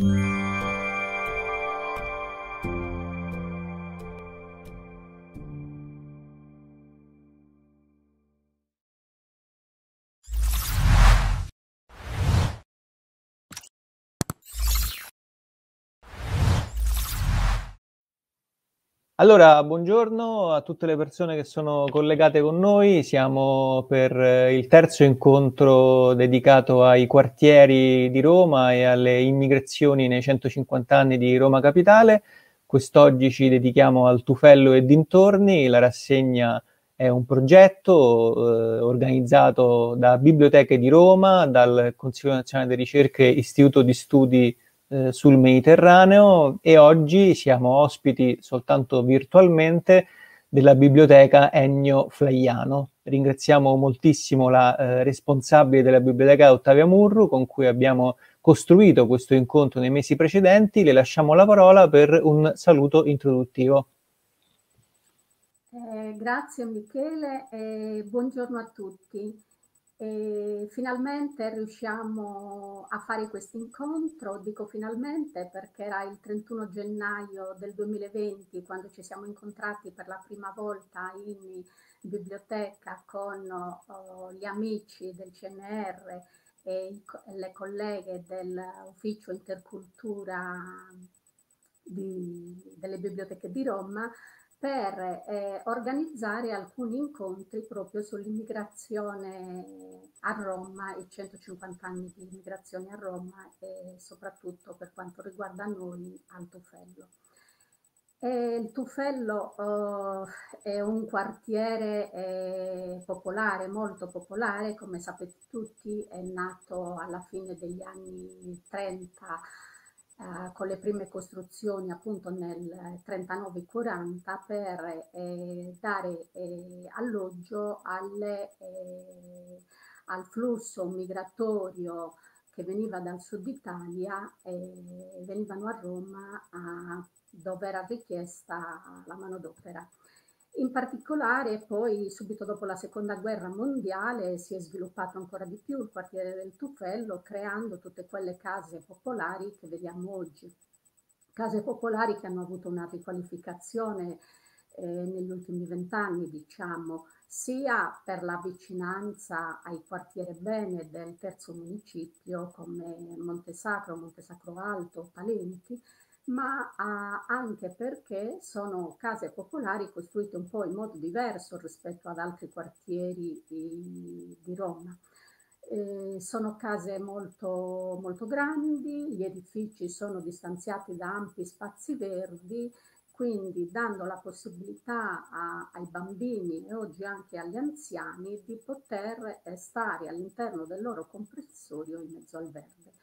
Mm-hmm. Allora, buongiorno a tutte le persone che sono collegate con noi. Siamo per eh, il terzo incontro dedicato ai quartieri di Roma e alle immigrazioni nei 150 anni di Roma Capitale. Quest'oggi ci dedichiamo al Tufello e dintorni. La rassegna è un progetto eh, organizzato da Biblioteche di Roma, dal Consiglio Nazionale di Ricerche e Istituto di Studi eh, sul Mediterraneo e oggi siamo ospiti soltanto virtualmente della biblioteca Ennio Flaiano. Ringraziamo moltissimo la eh, responsabile della biblioteca Ottavia Murru con cui abbiamo costruito questo incontro nei mesi precedenti. Le lasciamo la parola per un saluto introduttivo. Eh, grazie Michele e buongiorno a tutti. E finalmente riusciamo a fare questo incontro, dico finalmente perché era il 31 gennaio del 2020 quando ci siamo incontrati per la prima volta in biblioteca con oh, gli amici del CNR e i, le colleghe dell'ufficio intercultura di, delle biblioteche di Roma per eh, organizzare alcuni incontri proprio sull'immigrazione a Roma, i 150 anni di immigrazione a Roma e soprattutto per quanto riguarda noi al Tufello. E il Tufello eh, è un quartiere eh, popolare, molto popolare, come sapete tutti, è nato alla fine degli anni 30 eh, con le prime costruzioni appunto nel 39-40 per eh, dare eh, alloggio alle, eh, al flusso migratorio che veniva dal sud Italia e eh, venivano a Roma a, dove era richiesta la manodopera. In particolare poi subito dopo la seconda guerra mondiale si è sviluppato ancora di più il quartiere del Tuffello creando tutte quelle case popolari che vediamo oggi. Case popolari che hanno avuto una riqualificazione eh, negli ultimi vent'anni, diciamo, sia per la vicinanza ai quartieri bene del terzo municipio come Montesacro, Montesacro Alto, Palenti, ma ah, anche perché sono case popolari costruite un po' in modo diverso rispetto ad altri quartieri di, di Roma. Eh, sono case molto, molto grandi, gli edifici sono distanziati da ampi spazi verdi, quindi dando la possibilità a, ai bambini e oggi anche agli anziani di poter stare all'interno del loro comprensorio in mezzo al verde.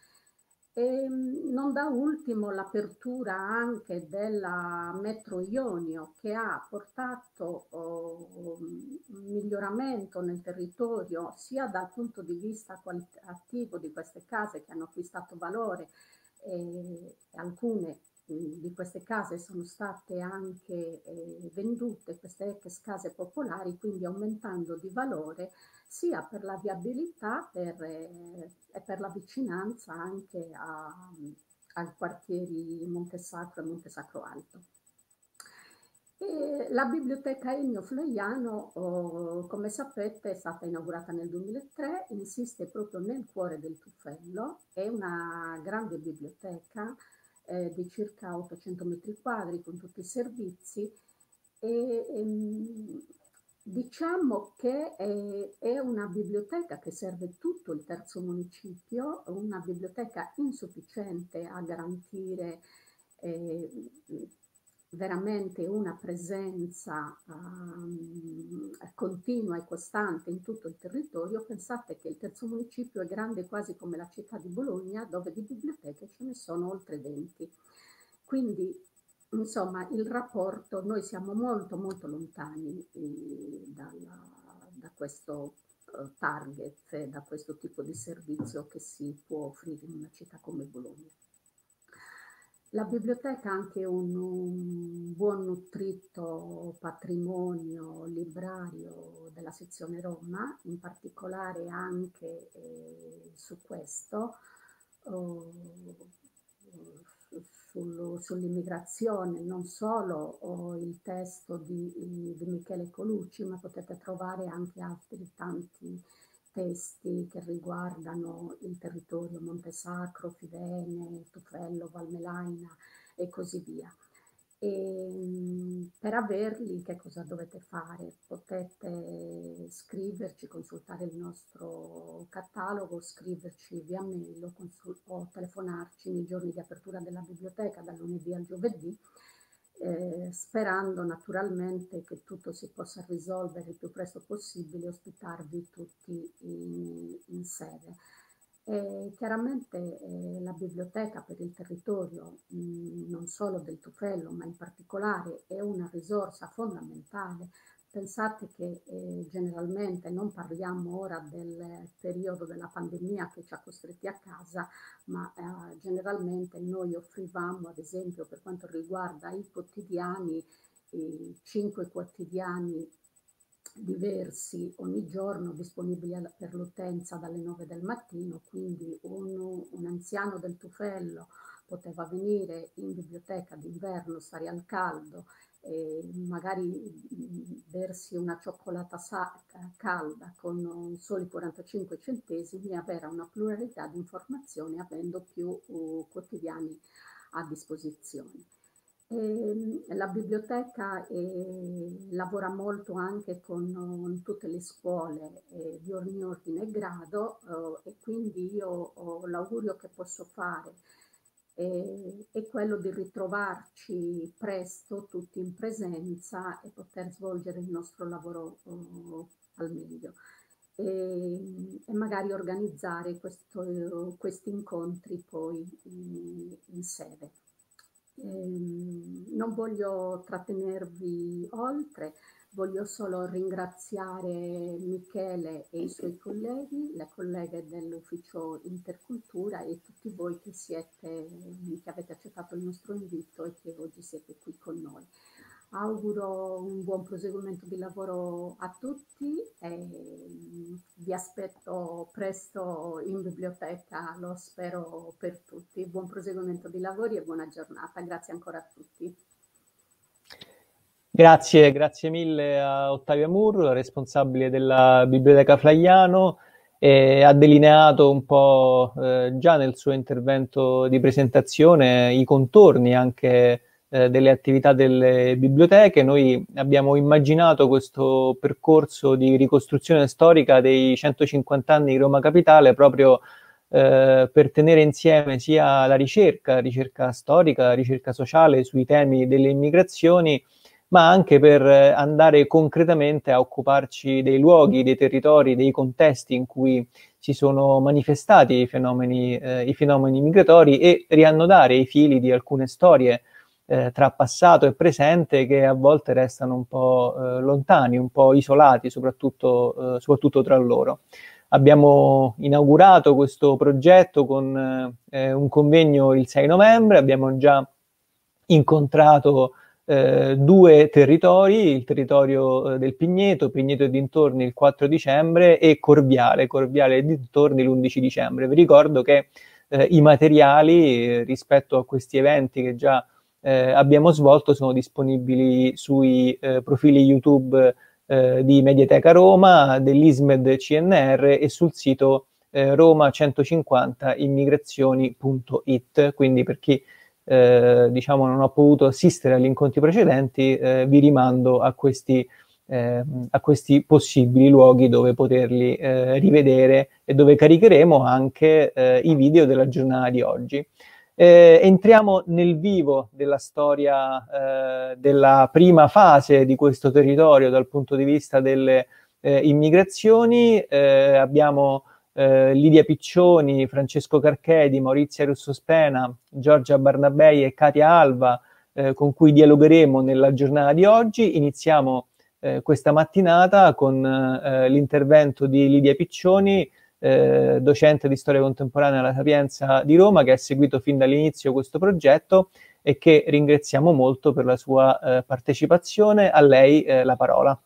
E ehm, non da ultimo l'apertura anche della metro Ionio che ha portato oh, un miglioramento nel territorio sia dal punto di vista qualitativo di queste case che hanno acquistato valore, e eh, alcune di queste case sono state anche eh, vendute, queste ex case popolari, quindi aumentando di valore sia per la viabilità per, eh, e per la vicinanza anche a, ai quartieri Montesacro e Montesacro Alto. E la biblioteca Ennio Floiano, oh, come sapete, è stata inaugurata nel 2003, insiste proprio nel cuore del Tuffello, è una grande biblioteca eh, di circa 800 metri quadri con tutti i servizi e ehm, diciamo che è, è, una biblioteca che serve tutto il terzo municipio, una biblioteca insufficiente a garantire eh, veramente una presenza um, continua e costante in tutto il territorio, pensate che il terzo municipio è grande quasi come la città di Bologna, dove di biblioteche ce ne sono oltre 20. Quindi, insomma, il rapporto, noi siamo molto molto lontani eh, dalla, da questo eh, target, da questo tipo di servizio che si può offrire in una città come Bologna. La biblioteca ha anche un, un, buon nutrito patrimonio librario della sezione Roma, in particolare anche eh, su questo, oh, sul, sull'immigrazione, non solo oh, il testo di, di, Michele Colucci, ma potete trovare anche altri tanti testi che riguardano il territorio Montesacro, Fidene, Tufello, Valmelaina e così via. E per averli che cosa dovete fare? Potete scriverci, consultare il nostro catalogo, scriverci via mail o, o telefonarci nei giorni di apertura della biblioteca dal lunedì al giovedì eh, sperando naturalmente che tutto si possa risolvere il più presto possibile, ospitarvi tutti in, in sede. E chiaramente eh, la biblioteca per il territorio, mh, mm, non solo del Tufello, ma in particolare, è una risorsa fondamentale Pensate che eh, generalmente non parliamo ora del periodo della pandemia che ci ha costretti a casa, ma eh, generalmente noi offrivamo, ad esempio per quanto riguarda i quotidiani, eh, cinque quotidiani diversi ogni giorno disponibili per l'utenza dalle 9 del mattino, quindi un, un anziano del Tufello poteva venire in biblioteca d'inverno, stare al caldo eh, magari versi una cioccolata sacca, calda con soli 45 centesimi avere una pluralità di informazioni avendo più uh, quotidiani a disposizione. E, ehm, la biblioteca eh, lavora molto anche con, con uh, tutte le scuole eh, di ogni ordine e grado uh, e quindi io ho l'augurio che posso fare e, quello di ritrovarci presto tutti in presenza e poter svolgere il nostro lavoro eh, al meglio. E, e, magari organizzare questo, questi incontri poi in, in sede. Eh, non voglio trattenervi oltre, Voglio solo ringraziare Michele e i suoi colleghi, le colleghe dell'ufficio Intercultura e tutti voi che, siete, che avete accettato il nostro invito e che oggi siete qui con noi. Auguro un buon proseguimento di lavoro a tutti e mm, vi aspetto presto in biblioteca, lo spero per tutti. Buon proseguimento di lavori e buona giornata. Grazie ancora a tutti. Grazie, grazie mille a Ottavia Murro, responsabile della Biblioteca Flaiano, e ha delineato un po' eh, già nel suo intervento di presentazione i contorni anche eh, delle attività delle biblioteche. Noi abbiamo immaginato questo percorso di ricostruzione storica dei 150 anni di Roma Capitale proprio eh, per tenere insieme sia la ricerca, ricerca storica, ricerca sociale sui temi delle immigrazioni, ma anche per eh, andare concretamente a occuparci dei luoghi, dei territori, dei contesti in cui si sono manifestati i fenomeni, eh, i fenomeni migratori e riannodare i fili di alcune storie eh, tra passato e presente che a volte restano un po' eh, lontani, un po' isolati, soprattutto, eh, soprattutto, tra loro. Abbiamo inaugurato questo progetto con eh, un convegno il 6 novembre, abbiamo già incontrato eh, due territori, il territorio eh, del Pigneto, Pigneto e dintorni il 4 dicembre e Corviale, Corviale e dintorni l'11 dicembre. Vi ricordo che eh, i materiali eh, rispetto a questi eventi che già eh, abbiamo svolto sono disponibili sui profili YouTube di Mediateca Roma, dell'ISMED CNR e sul sito roma150immigrazioni.it. Quindi per chi eh, diciamo, non ho potuto assistere agli incontri precedenti, eh, vi rimando a questi, eh, a questi, possibili luoghi dove poterli eh, rivedere e dove caricheremo anche eh, i video della giornata di oggi. Eh, entriamo nel vivo della storia della prima fase di questo territorio dal punto di vista delle immigrazioni. abbiamo eh, Lidia Piccioni, Francesco Carchedi, Maurizia Russo Spena, Giorgia Barnabei e Katia Alva, eh, con cui dialogheremo nella giornata di oggi. Iniziamo eh, questa mattinata con eh, l'intervento di Lidia Piccioni, eh, docente di storia contemporanea alla Sapienza di Roma, che ha seguito fin dall'inizio questo progetto e che ringraziamo molto per la sua eh, partecipazione. A lei la parola.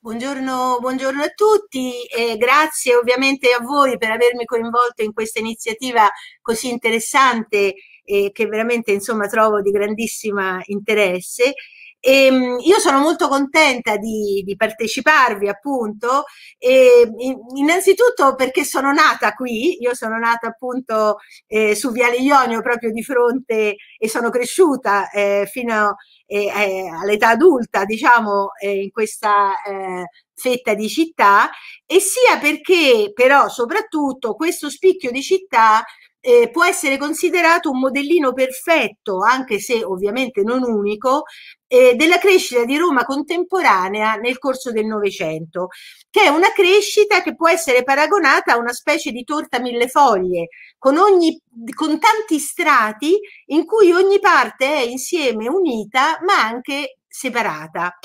Buongiorno, buongiorno, a tutti e grazie ovviamente a voi per avermi coinvolto in questa iniziativa così interessante e che veramente insomma trovo di grandissimo interesse. E, ehm, io sono molto contenta di, di parteciparvi appunto, e, innanzitutto perché sono nata qui, io sono nata appunto eh, su Viale Ionio proprio di fronte e sono cresciuta eh, fino eh, all'età adulta, diciamo, eh, in questa eh, fetta di città e sia perché però soprattutto questo spicchio di città eh, può essere considerato un modellino perfetto, anche se ovviamente non unico, eh, della crescita di Roma contemporanea nel corso del Novecento, che è una crescita che può essere paragonata a una specie di torta mille foglie, con, ogni, con tanti strati in cui ogni parte è insieme unita ma anche separata.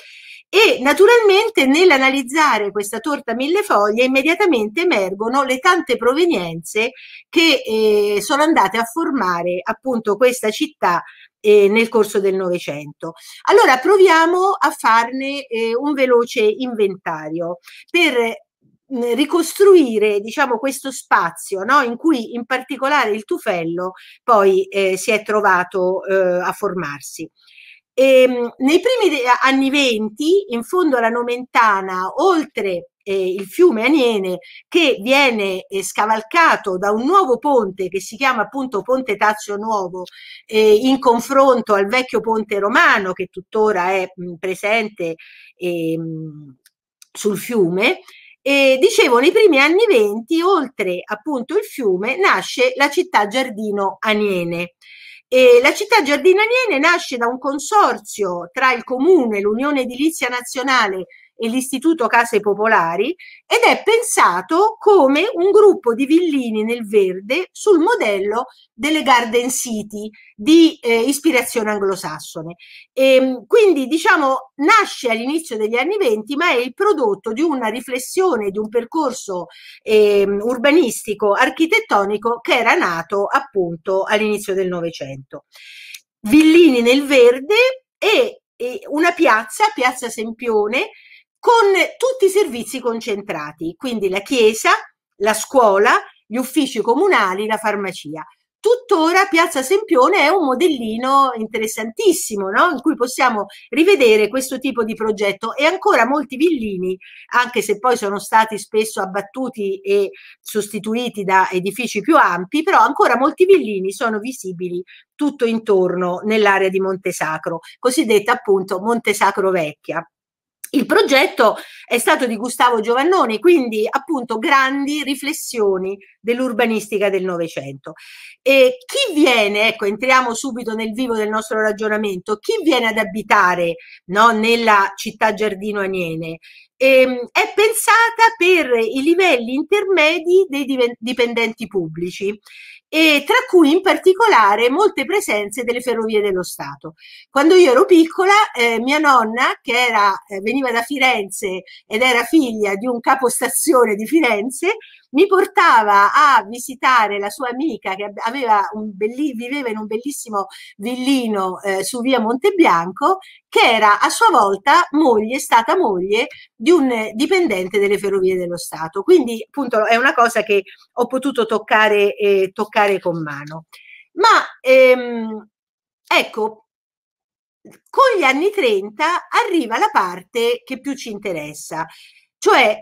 E naturalmente nell'analizzare questa torta mille foglie immediatamente emergono le tante provenienze che eh, sono andate a formare appunto questa città eh, nel corso del Novecento. Allora proviamo a farne eh, un veloce inventario per mm, ricostruire diciamo questo spazio no? in cui in particolare il tufello poi eh, si è trovato eh, a formarsi. E, ehm, nei primi anni venti, in fondo alla Nomentana, oltre eh, il fiume Aniene, che viene eh, scavalcato da un nuovo ponte che si chiama appunto Ponte Tazio Nuovo, eh, in confronto al vecchio ponte romano che tuttora è mh, presente ehm, sul fiume. E dicevo, nei primi anni venti, oltre appunto il fiume, nasce la città giardino Aniene. E la città Giardinaniene nasce da un consorzio tra il comune, l'Unione Edilizia Nazionale e l'Istituto Case Popolari ed è pensato come un gruppo di villini nel verde sul modello delle Garden City di eh, ispirazione anglosassone. E, ehm, quindi diciamo nasce all'inizio degli anni 20 ma è il prodotto di una riflessione, di un percorso eh, urbanistico, architettonico che era nato appunto all'inizio del Novecento. Villini nel verde e, e una piazza, Piazza Sempione, con tutti i servizi concentrati, quindi la chiesa, la scuola, gli uffici comunali, la farmacia. Tuttora Piazza Sempione è un modellino interessantissimo no? in cui possiamo rivedere questo tipo di progetto e ancora molti villini, anche se poi sono stati spesso abbattuti e sostituiti da edifici più ampi, però ancora molti villini sono visibili tutto intorno nell'area di Montesacro, cosiddetta appunto Montesacro Vecchia. Il progetto è stato di Gustavo Giovannoni, quindi appunto grandi riflessioni dell'urbanistica del Novecento. E chi viene, ecco, entriamo subito nel vivo del nostro ragionamento, chi viene ad abitare no, nella città giardino Aniene? Ehm, è pensata per i livelli intermedi dei dipendenti pubblici e tra cui in particolare molte presenze delle ferrovie dello Stato. Quando io ero piccola, eh, mia nonna, che era, eh, veniva da Firenze ed era figlia di un capostazione di Firenze, mi portava a visitare la sua amica che belli, viveva in un bellissimo villino eh, su via Montebianco, che era a sua volta moglie, stata moglie di un dipendente delle ferrovie dello Stato. Quindi appunto è una cosa che ho potuto toccare, toccare toccare con mano. Ma ehm, ecco, con gli anni 30 arriva la parte che più ci interessa, cioè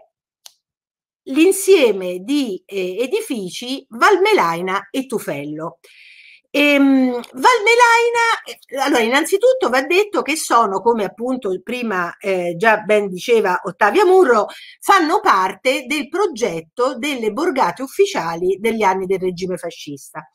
l'insieme di eh, edifici Valmelaina e Tufello. Ehm, Valmelaina, eh, allora innanzitutto va detto che sono, come appunto prima eh, già ben diceva Ottavia Murro, fanno parte del progetto delle borgate ufficiali degli anni del regime fascista.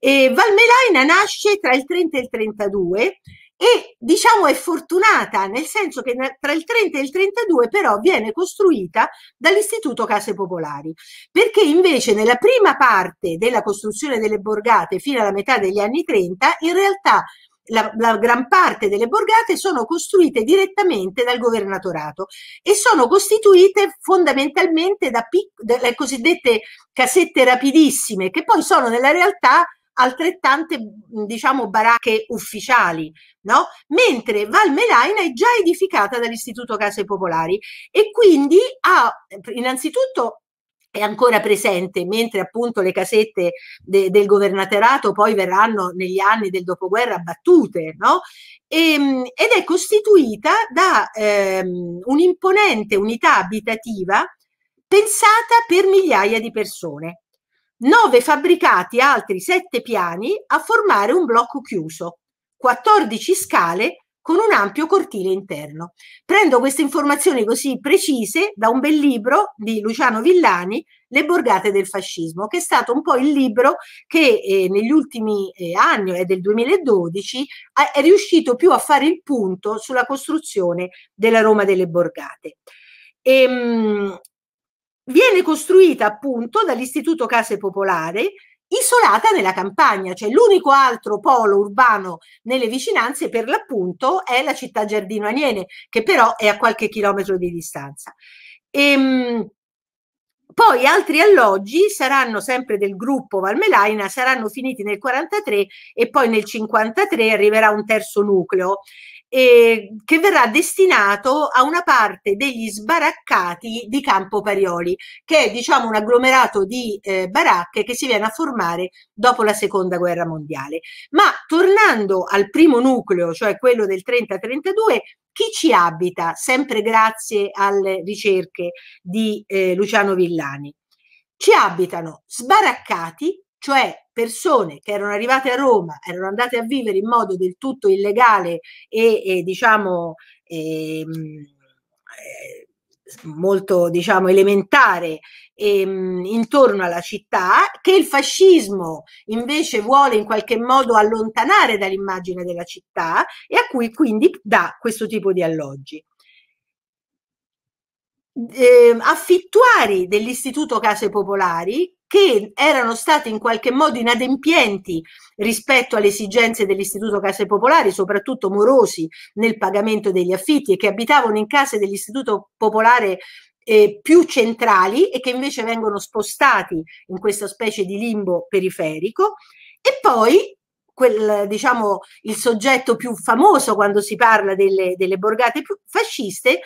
E Valmelaina nasce tra il 30 e il 32 e diciamo è fortunata nel senso che tra il 30 e il 32 però viene costruita dall'Istituto Case Popolari perché invece nella prima parte della costruzione delle borgate fino alla metà degli anni 30 in realtà la, la, gran parte delle borgate sono costruite direttamente dal governatorato e sono costituite fondamentalmente da pic- dalle cosiddette casette rapidissime che poi sono nella realtà altrettante diciamo baracche ufficiali, no? Mentre Val Melaina è già edificata dall'Istituto Case Popolari e quindi ha innanzitutto è ancora presente, mentre appunto le casette de, del governatorato poi verranno negli anni del dopoguerra abbattute, no? E, ehm, ed è costituita da ehm, un'imponente unità abitativa pensata per migliaia di persone. 9 fabbricati altri 7 piani a formare un blocco chiuso, 14 scale con un ampio cortile interno. Prendo queste informazioni così precise da un bel libro di Luciano Villani, Le borgate del fascismo, che è stato un po' il libro che eh, negli ultimi eh, anni, è del 2012, è riuscito più a fare il punto sulla costruzione della Roma delle borgate. E, ehm, viene costruita appunto dall'Istituto Case Popolare, isolata nella campagna, cioè l'unico altro polo urbano nelle vicinanze per l'appunto è la città Giardino Aniene, che però è a qualche chilometro di distanza. E, ehm, poi altri alloggi saranno sempre del gruppo Valmelaina, saranno finiti nel 1943 e poi nel 1953 arriverà un terzo nucleo eh, che verrà destinato a una parte degli sbaraccati di Campo Parioli, che è diciamo un agglomerato di eh, baracche che si viene a formare dopo la seconda guerra mondiale. Ma tornando al primo nucleo, cioè quello del 30-32, chi ci abita, sempre grazie alle ricerche di eh, Luciano Villani? Ci abitano sbaraccati cioè persone che erano arrivate a Roma, erano andate a vivere in modo del tutto illegale e, e diciamo e, ehm, eh, molto diciamo elementare ehm, intorno alla città che il fascismo invece vuole in qualche modo allontanare dall'immagine della città e a cui quindi dà questo tipo di alloggi. Eh, affittuari dell'Istituto Case Popolari che erano state in qualche modo inadempienti rispetto alle esigenze dell'Istituto Case Popolari, soprattutto morosi nel pagamento degli affitti e che abitavano in case dell'Istituto Popolare eh, più centrali e che invece vengono spostati in questa specie di limbo periferico. E poi quel, diciamo, il soggetto più famoso quando si parla delle, delle borgate fasciste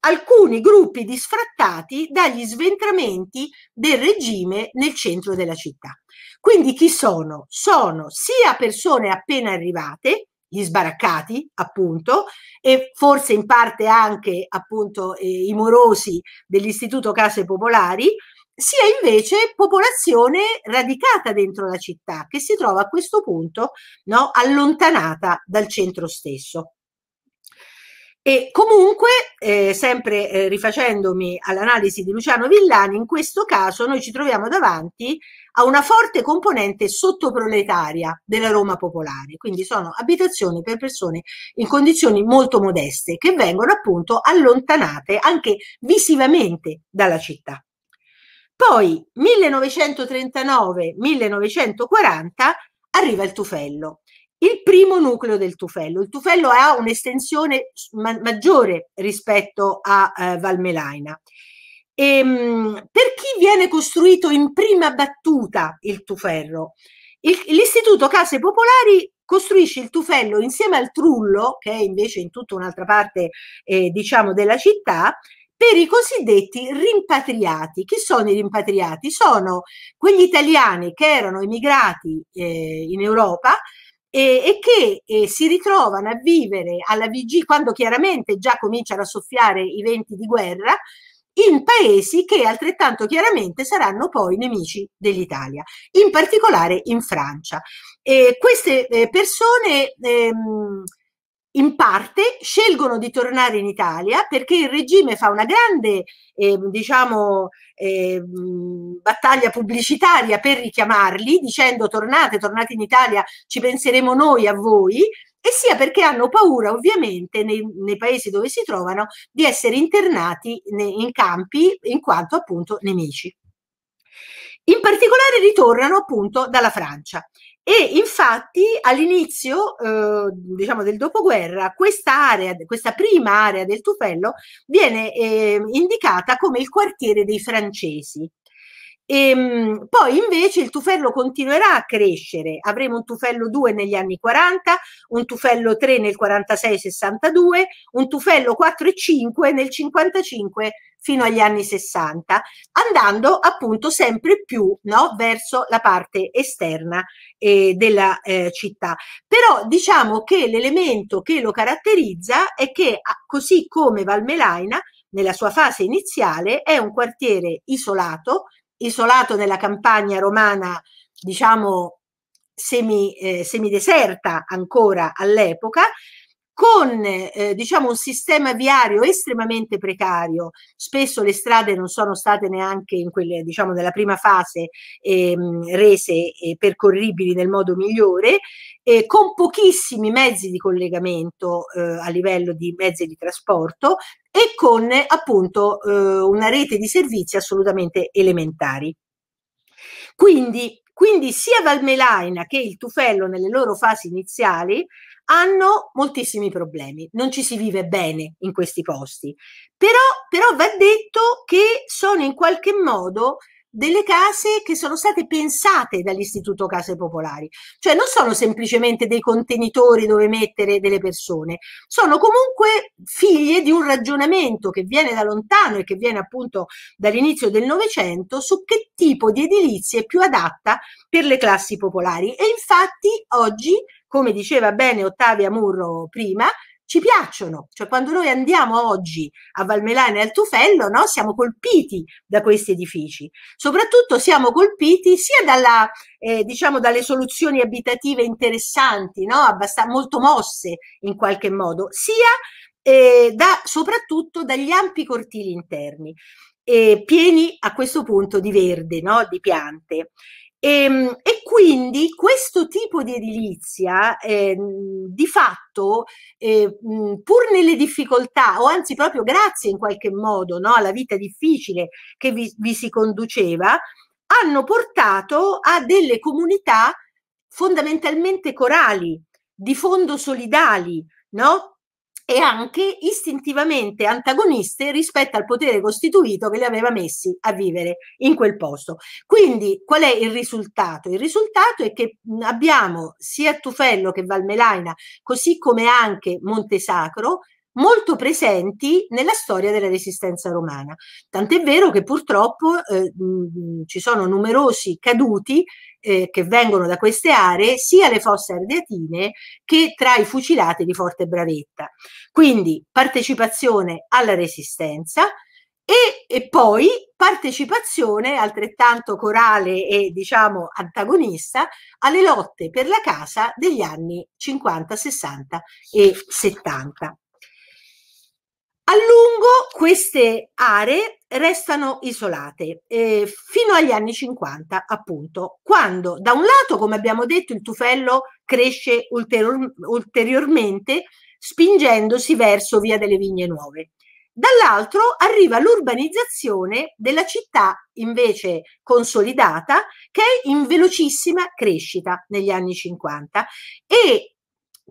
alcuni gruppi disfrattati dagli sventramenti del regime nel centro della città. Quindi chi sono? Sono sia persone appena arrivate, gli sbaraccati, appunto, e forse in parte anche appunto eh, i morosi dell'Istituto Case Popolari, sia invece popolazione radicata dentro la città che si trova a questo punto no, allontanata dal centro stesso. E comunque, eh, sempre eh, rifacendomi all'analisi di Luciano Villani, in questo caso noi ci troviamo davanti a una forte componente sottoproletaria della Roma popolare, quindi sono abitazioni per persone in condizioni molto modeste che vengono appunto allontanate anche visivamente dalla città. Poi 1939-1940 arriva il tufello il primo nucleo del tufello. Il tufello ha un'estensione ma- maggiore rispetto a eh, Valmelaina. E, ehm, mh, per chi viene costruito in prima battuta il tuferro? Il, L'Istituto Case Popolari costruisce il tufello insieme al trullo, che è invece in tutta un'altra parte eh, diciamo della città, per i cosiddetti rimpatriati. Chi sono i rimpatriati? Sono quegli italiani che erano emigrati eh, in Europa e, e che eh, si ritrovano a vivere alla vigilia, quando chiaramente già cominciano a soffiare i venti di guerra, in paesi che altrettanto chiaramente saranno poi nemici dell'Italia, in particolare in Francia. E queste eh, persone ehm, in parte scelgono di tornare in Italia perché il regime fa una grande eh, diciamo, eh, battaglia pubblicitaria per richiamarli dicendo tornate, tornate in Italia, ci penseremo noi a voi e sia perché hanno paura ovviamente nei, nei paesi dove si trovano di essere internati in campi in quanto appunto nemici. In particolare ritornano appunto dalla Francia e infatti all'inizio eh, diciamo del dopoguerra questa area, questa prima area del Tupello viene eh, indicata come il quartiere dei francesi e, ehm, poi invece il tufello continuerà a crescere, avremo un tufello 2 negli anni 40, un tufello 3 nel 46-62, un tufello 4 e 5 nel 55 fino agli anni 60, andando appunto sempre più no, verso la parte esterna eh, della eh, città. Però diciamo che l'elemento che lo caratterizza è che così come Valmelaina, nella sua fase iniziale, è un quartiere isolato, isolato nella campagna romana, diciamo semi, eh, semideserta ancora all'epoca, con eh, diciamo un sistema viario estremamente precario, spesso le strade non sono state neanche in quelle, diciamo, nella prima fase eh, rese eh, percorribili nel modo migliore, eh, con pochissimi mezzi di collegamento eh, a livello di mezzi di trasporto e con appunto eh, una rete di servizi assolutamente elementari. Quindi, quindi sia Valmelaina che il Tufello nelle loro fasi iniziali hanno moltissimi problemi, non ci si vive bene in questi posti, però, però va detto che sono in qualche modo delle case che sono state pensate dall'Istituto Case Popolari, cioè non sono semplicemente dei contenitori dove mettere delle persone, sono comunque figlie di un ragionamento che viene da lontano e che viene appunto dall'inizio del Novecento su che tipo di edilizia è più adatta per le classi popolari e infatti oggi come diceva bene Ottavia Murro prima, ci piacciono, cioè quando noi andiamo oggi a Valmelana e al Tufello, no, siamo colpiti da questi edifici. Soprattutto siamo colpiti sia dalla, eh, diciamo, dalle soluzioni abitative interessanti, no, abbast- molto mosse in qualche modo, sia eh, da, soprattutto dagli ampi cortili interni, eh, pieni a questo punto di verde, no, di piante. E, ehm, e, quindi questo tipo di edilizia eh, di fatto, eh, pur nelle difficoltà, o anzi proprio grazie in qualche modo no, alla vita difficile che vi, vi si conduceva, hanno portato a delle comunità fondamentalmente corali, di fondo solidali, no? e anche istintivamente antagoniste rispetto al potere costituito che li aveva messi a vivere in quel posto. Quindi qual è il risultato? Il risultato è che abbiamo sia Tufello che Valmelaina, così come anche Montesacro, molto presenti nella storia della resistenza romana. Tant'è vero che purtroppo eh, mh, ci sono numerosi caduti eh, che vengono da queste aree, sia le fosse ardeatine che tra i fucilati di Forte Bravetta. Quindi partecipazione alla resistenza, e, e, poi partecipazione altrettanto corale e diciamo antagonista alle lotte per la casa degli anni 50, 60 e 70. A lungo queste aree restano isolate eh, fino agli anni 50, appunto, quando da un lato, come abbiamo detto, il tufello cresce ulterior- ulteriormente spingendosi verso via delle vigne nuove. Dall'altro arriva l'urbanizzazione della città invece consolidata che è in velocissima crescita negli anni 50 e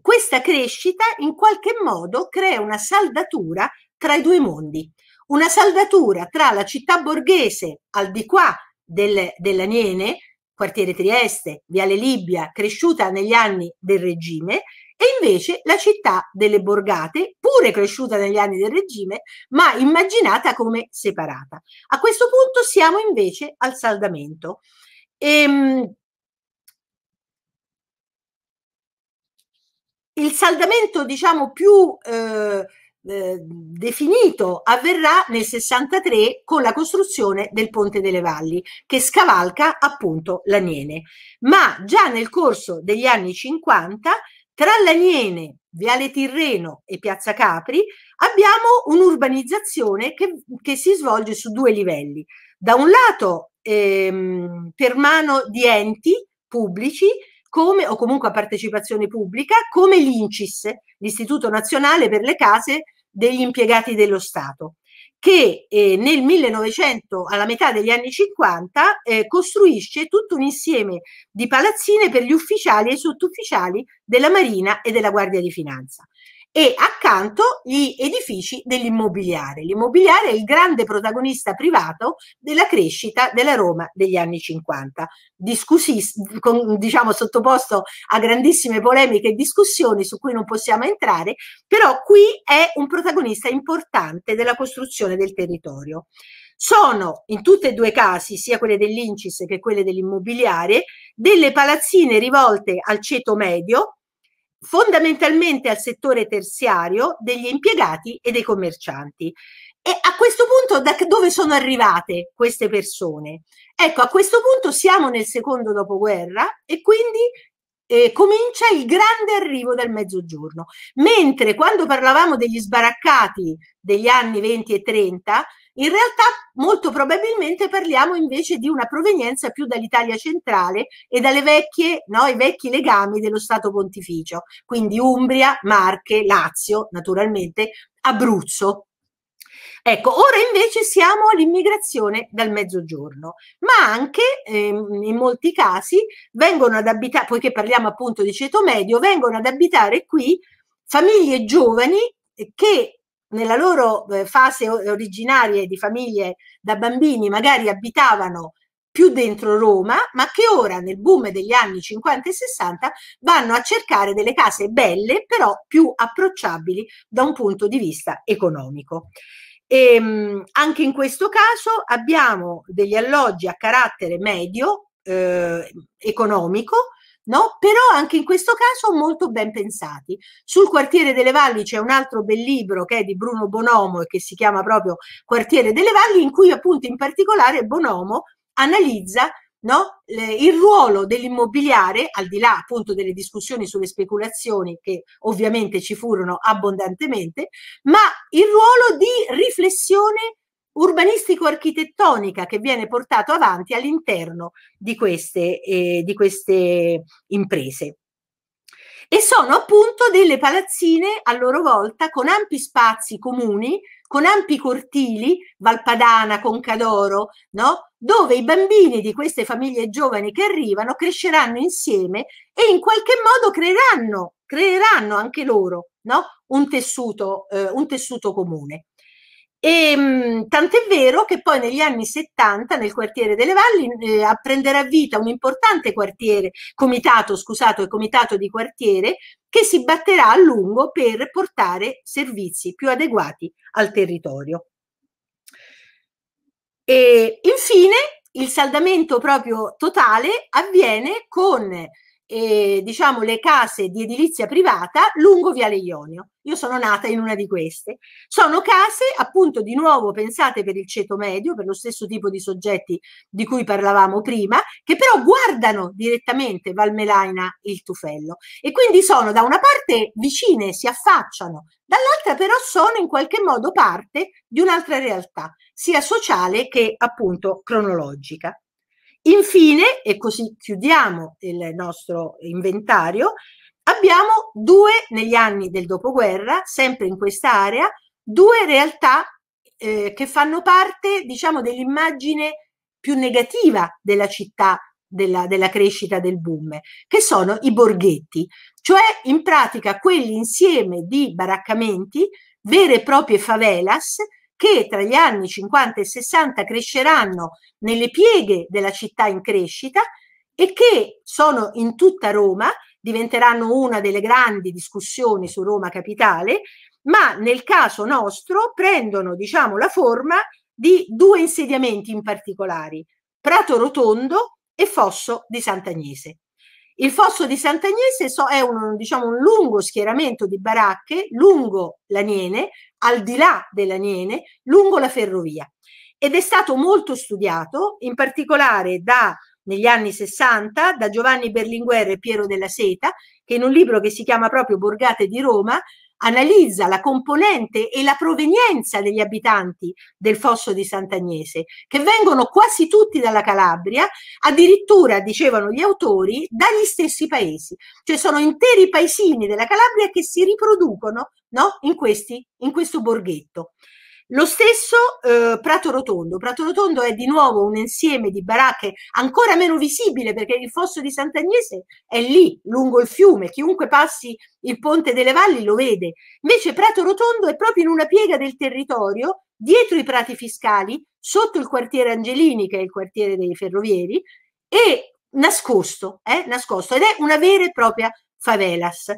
questa crescita in qualche modo crea una saldatura tra i due mondi, una saldatura tra la città borghese al di qua del, dell'Aniene, quartiere Trieste, Viale Libia, cresciuta negli anni del regime, e invece la città delle borgate, pure cresciuta negli anni del regime, ma immaginata come separata. A questo punto siamo invece al saldamento. Ehm, il saldamento, diciamo, più eh, eh, definito avverrà nel 63 con la costruzione del Ponte delle Valli che scavalca appunto l'Aniene. Ma già nel corso degli anni 50 tra l'Aniene, Viale Tirreno e Piazza Capri abbiamo un'urbanizzazione che, che si svolge su due livelli. Da un lato ehm, per mano di enti pubblici come, o comunque a partecipazione pubblica, come l'INCIS, l'Istituto Nazionale per le Case degli impiegati dello Stato che eh, nel 1900, alla metà degli anni 50, eh, costruisce tutto un insieme di palazzine per gli ufficiali e sottufficiali della Marina e della Guardia di Finanza e accanto gli edifici dell'immobiliare. L'immobiliare è il grande protagonista privato della crescita della Roma degli anni 50, con, diciamo sottoposto a grandissime polemiche e discussioni su cui non possiamo entrare, però qui è un protagonista importante della costruzione del territorio. Sono in tutti e due i casi, sia quelle dell'Incis che quelle dell'immobiliare, delle palazzine rivolte al ceto medio, fondamentalmente al settore terziario degli impiegati e dei commercianti. E a questo punto da dove sono arrivate queste persone? Ecco, a questo punto siamo nel secondo dopoguerra e quindi eh, comincia il grande arrivo del mezzogiorno. Mentre quando parlavamo degli sbaraccati degli anni 20 e 30, in realtà molto probabilmente parliamo invece di una provenienza più dall'Italia centrale e dalle vecchie, no, i vecchi legami dello Stato pontificio, quindi Umbria, Marche, Lazio, naturalmente Abruzzo. Ecco, ora invece siamo all'immigrazione dal mezzogiorno, ma anche ehm, in molti casi vengono ad abitare, poiché parliamo appunto di ceto medio, vengono ad abitare qui famiglie giovani che nella loro eh, fase originaria di famiglie da bambini magari abitavano più dentro Roma, ma che ora nel boom degli anni 50 e 60 vanno a cercare delle case belle, però più approcciabili da un punto di vista economico. E, ehm, anche in questo caso abbiamo degli alloggi a carattere medio, eh, economico, no? però anche in questo caso molto ben pensati. Sul quartiere delle valli c'è un altro bel libro che è di Bruno Bonomo e che si chiama proprio Quartiere delle valli, in cui appunto in particolare Bonomo analizza no? il ruolo dell'immobiliare, al di là appunto delle discussioni sulle speculazioni che ovviamente ci furono abbondantemente, ma il ruolo di riflessione urbanistico-architettonica che viene portato avanti all'interno di queste, eh, di queste imprese. E sono appunto delle palazzine a loro volta con ampi spazi comuni con ampi cortili, Valpadana, Concadoro, no? dove i bambini di queste famiglie giovani che arrivano cresceranno insieme e in qualche modo creeranno, creeranno anche loro no? un, tessuto, eh, un tessuto comune. E, ehm, mh, tant'è vero che poi negli anni 70 nel quartiere delle Valli eh, apprenderà vita un importante quartiere, comitato, scusato, comitato di quartiere che si batterà a lungo per portare servizi più adeguati al territorio. E infine il saldamento proprio totale avviene con eh, diciamo, le case di edilizia privata lungo Viale Ionio. Io sono nata in una di queste. Sono case, appunto, di nuovo pensate per il ceto medio, per lo stesso tipo di soggetti di cui parlavamo prima, che però guardano direttamente Valmelaina il Tufello. E quindi sono da una parte vicine, si affacciano, dall'altra però sono in qualche modo parte di un'altra realtà, sia sociale che appunto cronologica. Infine, e così chiudiamo il nostro inventario, abbiamo due, negli anni del dopoguerra, sempre in quest'area, due realtà eh, che fanno parte, diciamo, dell'immagine più negativa della città della, della, crescita del boom, che sono i borghetti, cioè in pratica quell'insieme di baraccamenti, vere e proprie favelas, che tra gli anni 50 e 60 cresceranno nelle pieghe della città in crescita e che sono in tutta Roma, diventeranno una delle grandi discussioni su Roma Capitale, ma nel caso nostro prendono diciamo, la forma di due insediamenti in particolare, Prato Rotondo e Fosso di Sant'Agnese. Il fosso di Sant'Agnese è un, diciamo, un lungo schieramento di baracche lungo l'Aniene, al di là dell'Aniene lungo la ferrovia ed è stato molto studiato, in particolare da, negli anni 60 da Giovanni Berlinguer e Piero della Seta, che in un libro che si chiama proprio Borgate di Roma analizza la componente e la provenienza degli abitanti del fosso di Sant'Agnese, che vengono quasi tutti dalla Calabria, addirittura, dicevano gli autori, dagli stessi paesi. Cioè sono interi paesini della Calabria che si riproducono no? in, questi, in questo borghetto. Lo stesso eh, Prato Rotondo. Prato Rotondo è di nuovo un insieme di baracche ancora meno visibile perché il fosso di Sant'Agnese è lì, lungo il fiume. Chiunque passi il ponte delle valli lo vede. Invece Prato Rotondo è proprio in una piega del territorio, dietro i prati fiscali, sotto il quartiere Angelini, che è il quartiere dei ferrovieri, e nascosto, eh, nascosto ed è una vera e propria favelas.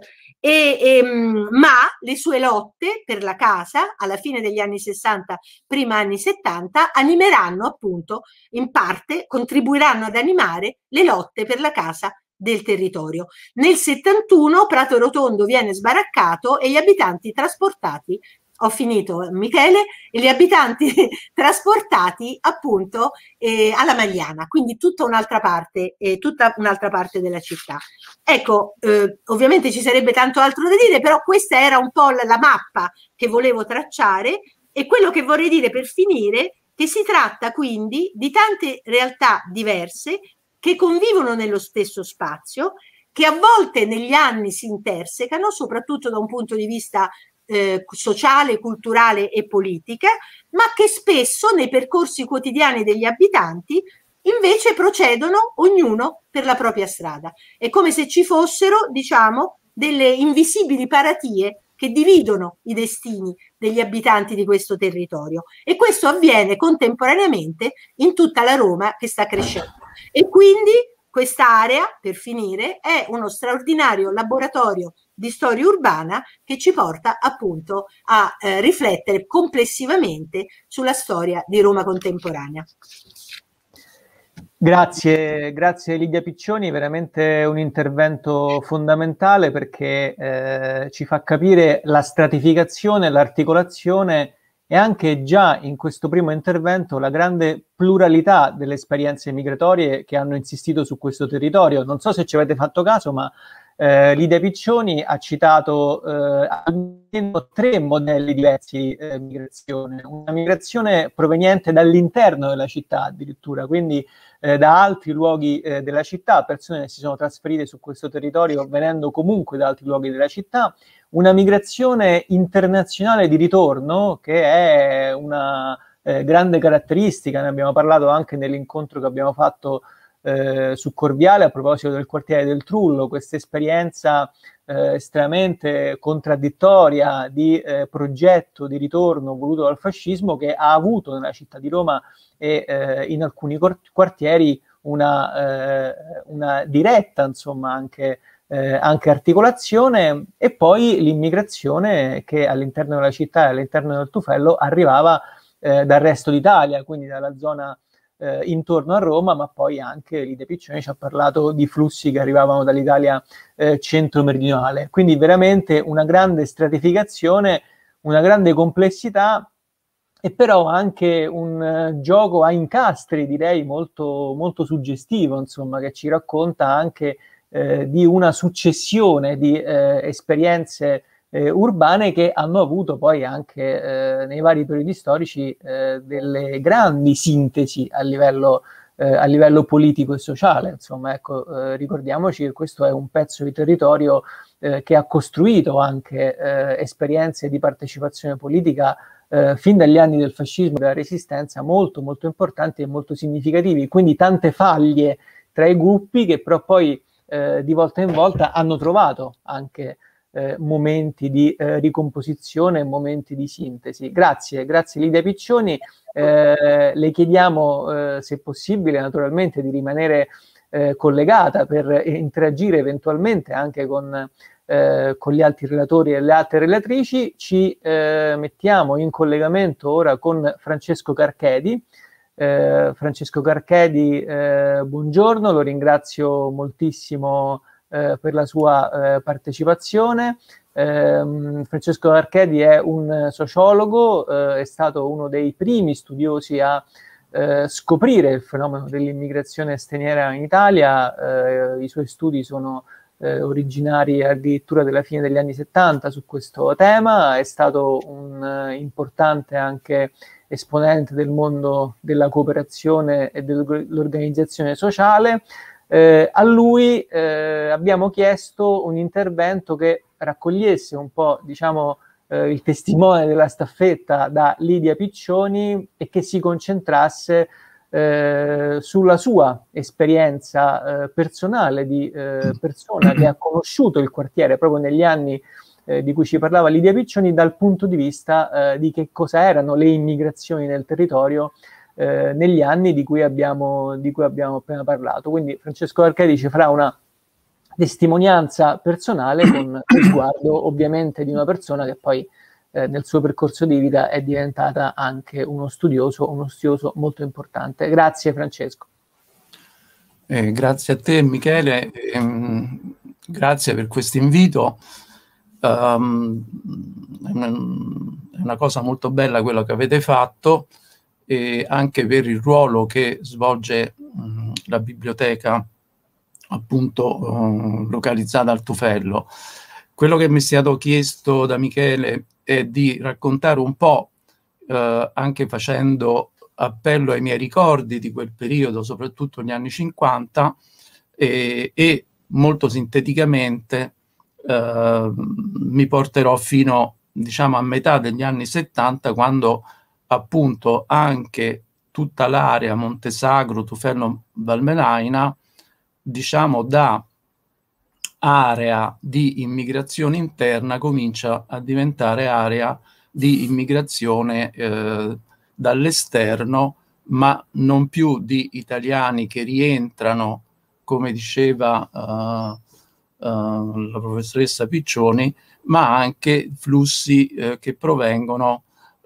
E, e, ehm, ma le sue lotte per la casa alla fine degli anni 60, prima anni 70, animeranno appunto in parte, contribuiranno ad animare le lotte per la casa del territorio. Nel 71 Prato Rotondo viene sbaraccato e gli abitanti trasportati ho finito Michele, e gli abitanti trasportati appunto eh, alla Magliana, quindi tutta un'altra parte, eh, tutta un'altra parte della città. Ecco, eh, ovviamente ci sarebbe tanto altro da dire, però questa era un po' la, la mappa che volevo tracciare e quello che vorrei dire per finire che si tratta quindi di tante realtà diverse che convivono nello stesso spazio che a volte negli anni si intersecano, soprattutto da un punto di vista eh, sociale, culturale e politiche, ma che spesso nei percorsi quotidiani degli abitanti invece procedono ognuno per la propria strada. È come se ci fossero, diciamo, delle invisibili paratie che dividono i destini degli abitanti di questo territorio e questo avviene contemporaneamente in tutta la Roma che sta crescendo. E quindi quest'area, per finire, è uno straordinario laboratorio di storia urbana che ci porta appunto a eh, riflettere complessivamente sulla storia di Roma contemporanea. Grazie, grazie Lidia Piccioni, veramente un intervento fondamentale perché eh, ci fa capire la stratificazione, l'articolazione e anche già in questo primo intervento la grande pluralità delle esperienze migratorie che hanno insistito su questo territorio. Non so se ci avete fatto caso, ma eh, Lidia Piccioni ha citato eh, almeno tre modelli diversi di eh, migrazione, una migrazione proveniente dall'interno della città addirittura, quindi eh, da altri luoghi eh, della città, persone che si sono trasferite su questo territorio venendo comunque da altri luoghi della città, una migrazione internazionale di ritorno che è una eh, grande caratteristica, ne abbiamo parlato anche nell'incontro che abbiamo fatto eh, su Corviale a proposito del quartiere del Trullo, questa esperienza eh, estremamente contraddittoria di eh, progetto di ritorno voluto dal fascismo che ha avuto nella città di Roma e eh, in alcuni quartieri una, eh, una diretta, insomma, anche eh, anche articolazione e poi l'immigrazione che all'interno della città e all'interno del Tufello arrivava eh, dal resto d'Italia, quindi dalla zona eh, intorno a Roma, ma poi anche Lide Piccioni ci ha parlato di flussi che arrivavano dall'Italia eh, centro-meridionale. Quindi veramente una grande stratificazione, una grande complessità e però anche un uh, gioco a incastri, direi, molto, molto suggestivo, insomma, che ci racconta anche eh, di una successione di eh, esperienze eh, urbane che hanno avuto poi anche eh, nei vari periodi storici eh, delle grandi sintesi a livello, eh, a livello, politico e sociale. Insomma, ecco, eh, ricordiamoci che questo è un pezzo di territorio eh, che ha costruito anche esperienze di partecipazione politica fin dagli anni del fascismo e della resistenza molto molto importanti e molto significativi. Quindi tante faglie tra i gruppi che però poi di volta in volta hanno trovato anche eh, momenti di eh, ricomposizione, momenti di sintesi. Grazie, grazie Lidia Piccioni. Eh, le chiediamo, eh, se possibile, naturalmente, di rimanere eh, collegata per interagire eventualmente anche con, eh, con, gli altri relatori e le altre relatrici. Ci mettiamo in collegamento ora con Francesco Carchedi. Francesco Carchedi, buongiorno, lo ringrazio moltissimo eh, per la sua eh, partecipazione. Eh, Francesco Archedi è un sociologo, eh, è stato uno dei primi studiosi a eh, scoprire il fenomeno dell'immigrazione straniera in Italia, eh, i suoi studi sono originari addirittura della fine degli anni 70 su questo tema, è stato un importante anche esponente del mondo della cooperazione e dell'organizzazione sociale, eh, a lui eh, abbiamo chiesto un intervento che raccogliesse un po', diciamo, eh, il testimone della staffetta da Lidia Piccioni e che si concentrasse eh, sulla sua esperienza eh, personale di eh, persona che ha conosciuto il quartiere proprio negli anni di cui ci parlava Lidia Piccioni dal punto di vista di che cosa erano le immigrazioni nel territorio eh, negli anni di cui, abbiamo, di cui, abbiamo, appena parlato. Quindi Francesco Arcadi ci farà una testimonianza personale con il sguardo ovviamente di una persona che poi eh, nel suo percorso di vita è diventata anche uno studioso, uno studioso molto importante. Grazie Francesco. Eh, grazie a te Michele, ehm, grazie per questo invito. Um, è una cosa molto bella quello che avete fatto e anche per il ruolo che svolge mh, mm, la biblioteca appunto mh, mm, localizzata al Tufello. Quello che mi è stato chiesto da Michele è di raccontare un po', eh, anche facendo appello ai miei ricordi di quel periodo, soprattutto negli anni 50, e, e molto sinteticamente eh, mi porterò fino diciamo a metà degli anni 70 quando appunto anche tutta l'area Montesagro, Tufello, Valmelaina, diciamo da area di immigrazione interna comincia a diventare area di immigrazione eh, dall'esterno, ma non più di italiani che rientrano, come diceva eh, eh, la professoressa Piccioni, ma anche flussi eh, che provengono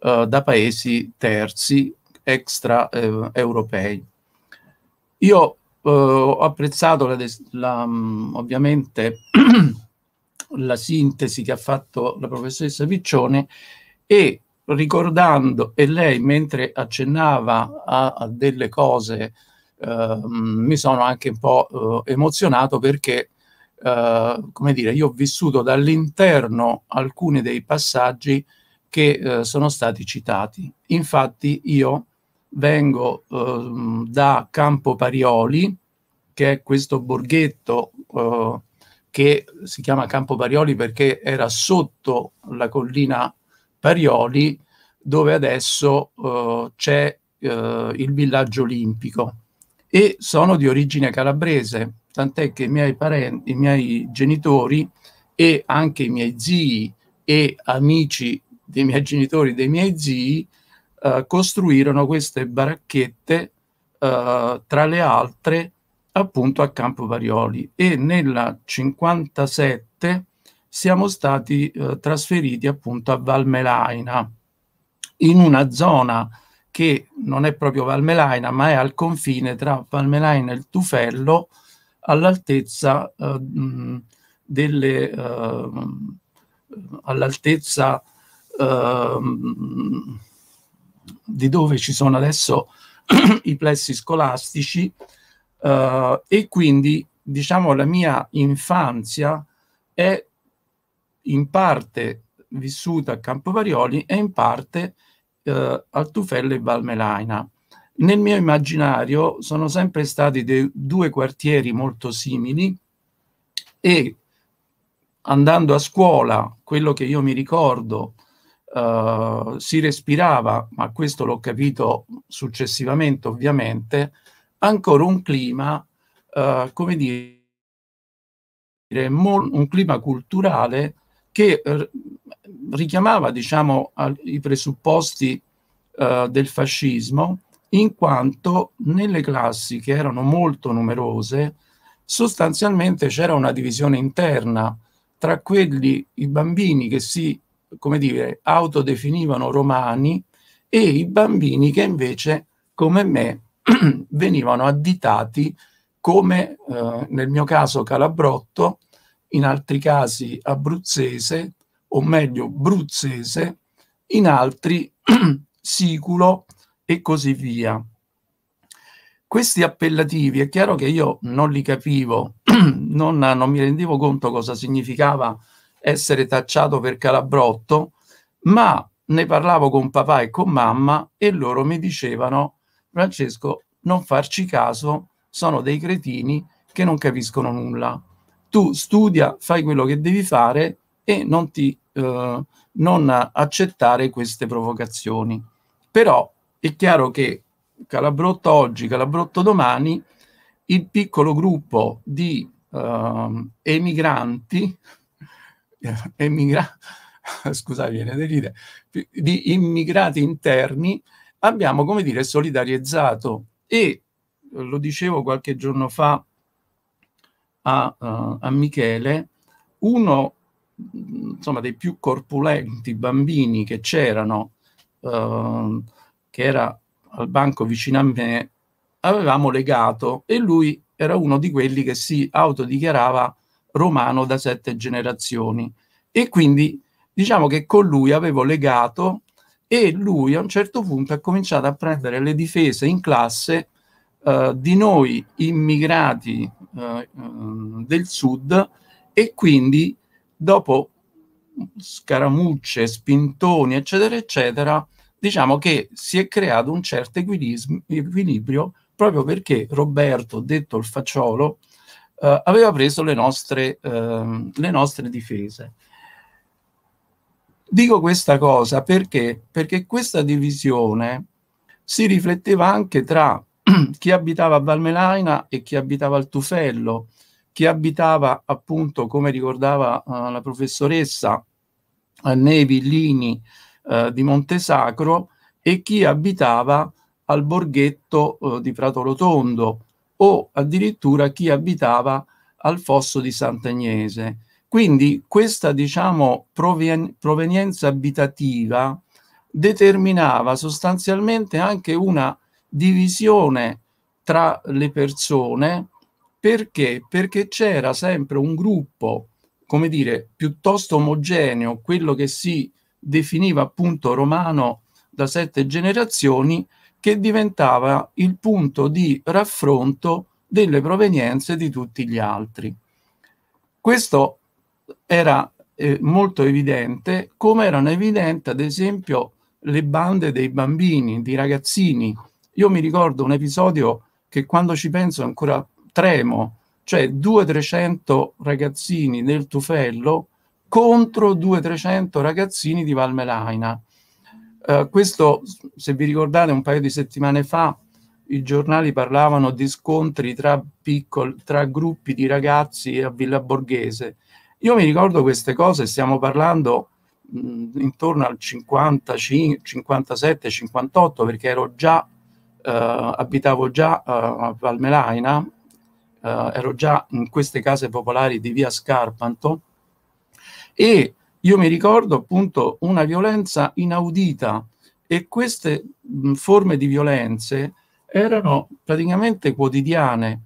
eh, da paesi terzi extra eh, europei. Io eh, ho apprezzato la, la, mm, ovviamente la sintesi che ha fatto la professoressa Piccione e ricordando, e lei mentre accennava a, a delle cose, eh, mm, mi sono anche un po' eh, emozionato perché, eh, come dire, io ho vissuto dall'interno alcuni dei passaggi che eh, sono stati citati. Infatti io vengo eh, da Campo Parioli, che è questo borghetto eh, che si chiama Campo Parioli perché era sotto la collina Parioli, dove adesso eh, c'è eh, il villaggio olimpico e sono di origine calabrese, tant'è che i miei, parenti, i miei genitori e anche i miei zii e amici dei miei genitori, dei miei zii, eh, costruirono queste baracchette, eh, tra le altre, appunto a Campo Varioli e nel 57 siamo stati eh, trasferiti appunto a Valmelaina, in una zona che non è proprio Valmelaina, ma è al confine tra Valmelaina e il Tufello, all'altezza eh, delle... Eh, all'altezza Ehm, di dove ci sono adesso i plessi scolastici eh, e quindi diciamo la mia infanzia è in parte vissuta a Campo Varioli e in parte eh, al Tufello e Valmelaina. Nel mio immaginario sono sempre stati dei, due quartieri molto simili e andando a scuola, quello che io mi ricordo eh, si respirava, ma questo l'ho capito successivamente ovviamente, ancora un clima, eh, come dire, un clima culturale che eh, richiamava diciamo, i presupposti eh, del fascismo, in quanto nelle classi che erano molto numerose sostanzialmente c'era una divisione interna tra quelli, i bambini che si come dire, autodefinivano romani e i bambini che invece, come me, venivano additati come eh, nel mio caso calabrotto, in altri casi abruzzese, o meglio bruzzese, in altri siculo e così via. Questi appellativi, è chiaro che io non li capivo, non, non mi rendevo conto cosa significava essere tacciato per calabrotto, ma ne parlavo con papà e con mamma e loro mi dicevano, Francesco, non farci caso, sono dei cretini che non capiscono nulla. Tu studia, fai quello che devi fare e non ti eh, non accettare queste provocazioni. Però è chiaro che Calabrotto oggi, Calabrotto domani, il piccolo gruppo di eh, emigranti emigrati, scusate viene da ridere, di immigrati interni, abbiamo, come dire, solidarizzato e, lo dicevo qualche giorno fa a, uh, a Michele, uno insomma, dei più corpulenti bambini che c'erano, uh, che era al banco vicino a me, avevamo legato e lui era uno di quelli che si autodichiarava romano da sette generazioni. E quindi diciamo che con lui avevo legato e lui a un certo punto ha cominciato a prendere le difese in classe eh, di noi immigrati eh, mm, del sud e quindi dopo scaramucce, spintoni, eccetera, eccetera, diciamo che si è creato un certo equilibrio proprio perché Roberto, detto il facciolo, eh, aveva preso le nostre, ehm, le nostre difese. Dico questa cosa perché? Perché questa divisione si rifletteva anche tra chi abitava a Valmelaina e chi abitava al Tufello, chi abitava appunto, come ricordava eh, la professoressa, a eh, villini eh, di Montesacro e chi abitava al borghetto eh, di Prato Rotondo, o addirittura chi abitava al fosso di Sant'Agnese. Quindi questa diciamo, proven provenienza abitativa determinava sostanzialmente anche una divisione tra le persone perché? Perché c'era sempre un gruppo, come dire, piuttosto omogeneo, quello che si definiva appunto romano da sette generazioni, che diventava il punto di raffronto delle provenienze di tutti gli altri. Questo era eh, molto evidente, come erano evidenti ad esempio le bande dei bambini, di ragazzini. Io mi ricordo un episodio che quando ci penso ancora tremo, cioè 200-300 ragazzini del Tufello contro 200-300 ragazzini di Valmelaina. Eh, questo, se vi ricordate, un paio di settimane fa i giornali parlavano di scontri tra, piccoli, tra gruppi di ragazzi a Villa Borghese. Io mi ricordo queste cose, stiamo parlando mh, intorno al 55, 57, 58, perché ero già, eh, abitavo già eh, a Valmelaina, eh, ero già in queste case popolari di via Scarpanto e io mi ricordo appunto una violenza inaudita e queste mh, forme di violenze erano praticamente quotidiane.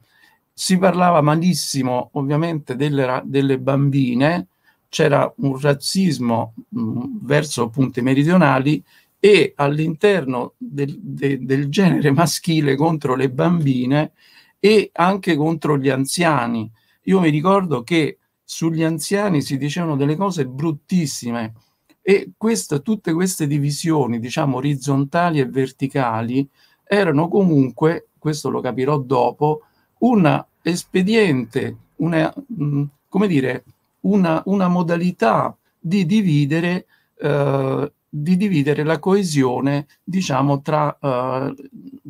Si parlava malissimo ovviamente delle, delle bambine, c'era un razzismo mh, verso punti meridionali e all'interno del, de, del, genere maschile contro le bambine e anche contro gli anziani. Io mi ricordo che sugli anziani si dicevano delle cose bruttissime e questa, tutte queste divisioni, diciamo, orizzontali e verticali, erano comunque, questo lo capirò dopo, un espediente, una, mm, come dire, una, una modalità di dividere, eh, di dividere la coesione, diciamo, tra, eh,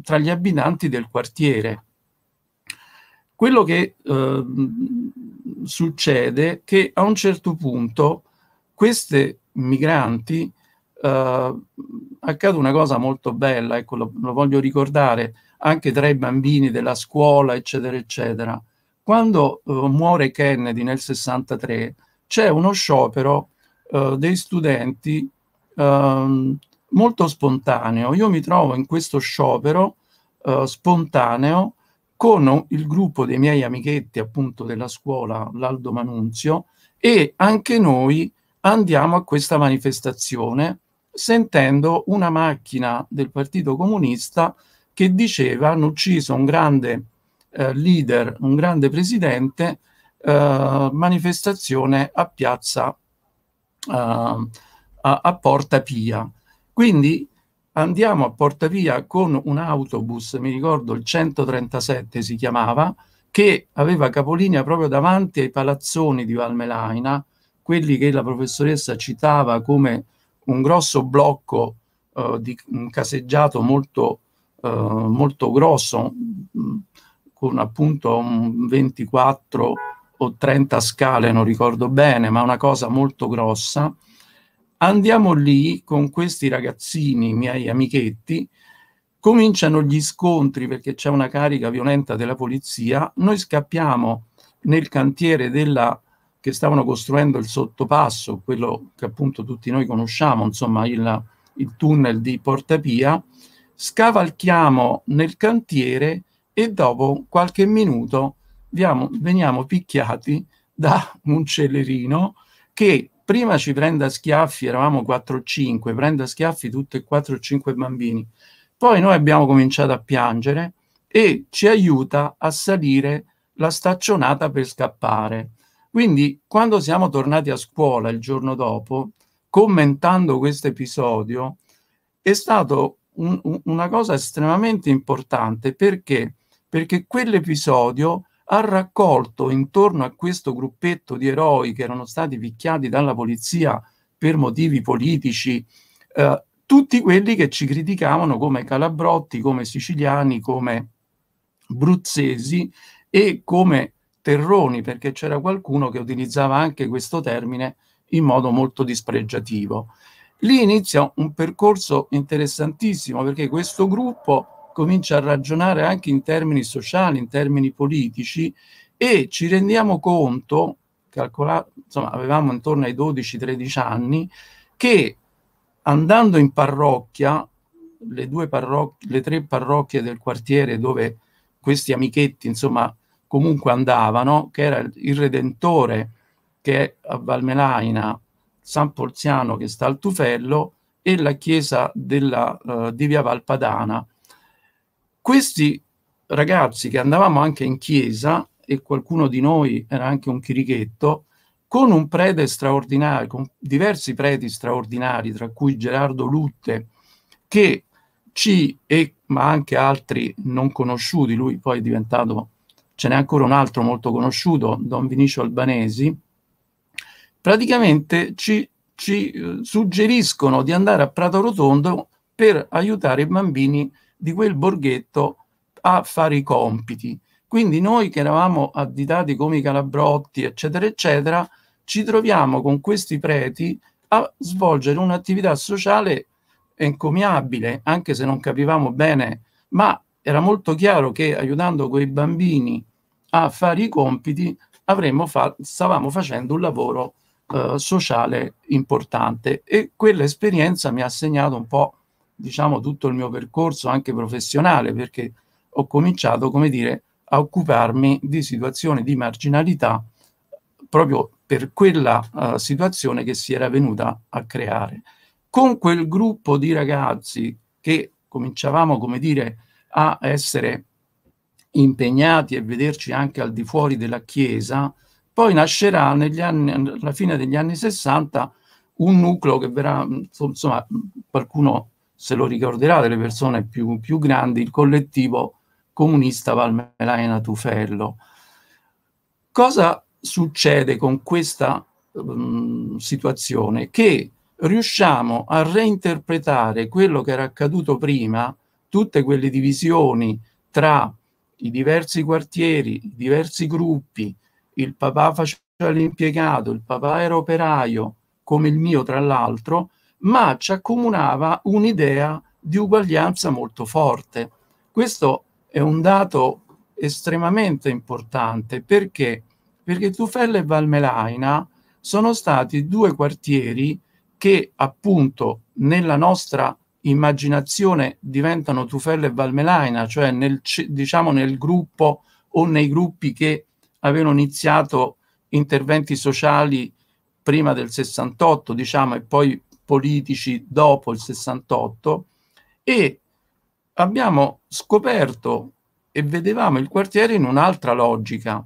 tra gli abitanti del quartiere. Quello che eh, succede che a un certo punto queste migranti, eh, accade una cosa molto bella, ecco, lo, lo voglio ricordare, anche tra i bambini della scuola, eccetera, eccetera. Quando eh, muore Kennedy nel 63, c'è uno sciopero eh, dei studenti eh, molto spontaneo. Io mi trovo in questo sciopero eh, spontaneo con il gruppo dei miei amichetti appunto della scuola, l'Aldo Manunzio, e anche noi andiamo a questa manifestazione sentendo una macchina del Partito Comunista che diceva hanno ucciso un grande eh, leader, un grande presidente, eh, manifestazione a piazza, eh, a, a Porta Pia. Quindi andiamo a Portavia con un autobus, mi ricordo il 137 si chiamava, che aveva capolinea proprio davanti ai palazzoni di Valmelaina, quelli che la professoressa citava come un grosso blocco eh, di un caseggiato molto, eh, molto grosso, mm, con appunto 24 o 30 scale, non ricordo bene, ma una cosa molto grossa, Andiamo lì con questi ragazzini, miei amichetti, cominciano gli scontri perché c'è una carica violenta della polizia, noi scappiamo nel cantiere della, che stavano costruendo il sottopasso, quello che appunto tutti noi conosciamo, insomma il, il tunnel di Portapia, scavalchiamo nel cantiere e dopo qualche minuto veniamo, veniamo picchiati da un cellerino che prima ci prende a schiaffi, eravamo 4 o 5, prende a schiaffi tutti e 4 o 5 bambini. Poi noi abbiamo cominciato a piangere e ci aiuta a salire la staccionata per scappare. Quindi quando siamo tornati a scuola il giorno dopo, commentando questo episodio, è stata un, un, una cosa estremamente importante perché? Perché quell'episodio ha raccolto intorno a questo gruppetto di eroi che erano stati picchiati dalla polizia per motivi politici eh, tutti quelli che ci criticavano come calabrotti, come siciliani, come bruzzesi e come terroni, perché c'era qualcuno che utilizzava anche questo termine in modo molto dispregiativo. Lì inizia un percorso interessantissimo perché questo gruppo comincia a ragionare anche in termini sociali, in termini politici e ci rendiamo conto, calcolato, insomma, avevamo intorno ai 12-13 anni, che andando in parrocchia, le, due parrocchie, le tre parrocchie del quartiere dove questi amichetti, insomma, comunque andavano, che era il Redentore che è a Valmelaina, San Polziano che sta al Tufello e la chiesa della, uh, di Via Valpadana, questi ragazzi che andavamo anche in chiesa, e qualcuno di noi era anche un chirichetto, con un prete straordinario, con diversi preti straordinari, tra cui Gerardo Lutte, che ci, e, ma anche altri non conosciuti, lui poi è diventato, ce n'è ancora un altro molto conosciuto, Don Vinicio Albanesi, praticamente ci, ci eh, suggeriscono di andare a Prato Rotondo per aiutare i bambini di quel borghetto a fare i compiti. Quindi noi che eravamo additati come i calabrotti, eccetera, eccetera, ci troviamo con questi preti a svolgere un'attività sociale encomiabile, anche se non capivamo bene, ma era molto chiaro che aiutando quei bambini a fare i compiti avremmo fa- stavamo facendo un lavoro eh, sociale importante e quell'esperienza mi ha segnato un po' diciamo, tutto il mio percorso anche professionale, perché ho cominciato, come dire, a occuparmi di situazioni di marginalità proprio per quella uh, situazione che si era venuta a creare. Con quel gruppo di ragazzi che cominciavamo, come dire, a essere impegnati e vederci anche al di fuori della Chiesa, poi nascerà negli anni, alla fine degli anni 60 un nucleo che verrà, insomma, qualcuno se lo ricorderà delle persone più, più grandi, il collettivo comunista Valmelaina Tufello. Cosa succede con questa um, situazione? Che riusciamo a reinterpretare quello che era accaduto prima, tutte quelle divisioni tra i diversi quartieri, i diversi gruppi, il papà faceva l'impiegato, il papà era operaio, come il mio tra l'altro, ma ci accomunava un'idea di uguaglianza molto forte. Questo è un dato estremamente importante perché? Perché Tufelle e Valmelaina sono stati due quartieri che appunto nella nostra immaginazione diventano Tufelle e Valmelaina, cioè nel, diciamo nel gruppo o nei gruppi che avevano iniziato interventi sociali prima del 68, diciamo, e poi politici dopo il 68 e abbiamo scoperto e vedevamo il quartiere in un'altra logica.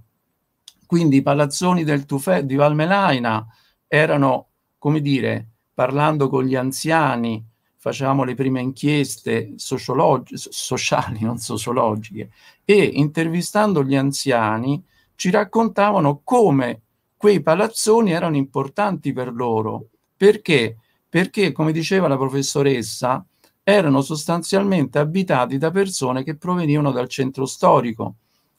Quindi i palazzoni del Tufè di Valmelaina erano, come dire, parlando con gli anziani, facevamo le prime inchieste sociali, non sociologiche, e intervistando gli anziani ci raccontavano come quei palazzoni erano importanti per loro, perché perché, come diceva la professoressa, erano sostanzialmente abitati da persone che provenivano dal centro storico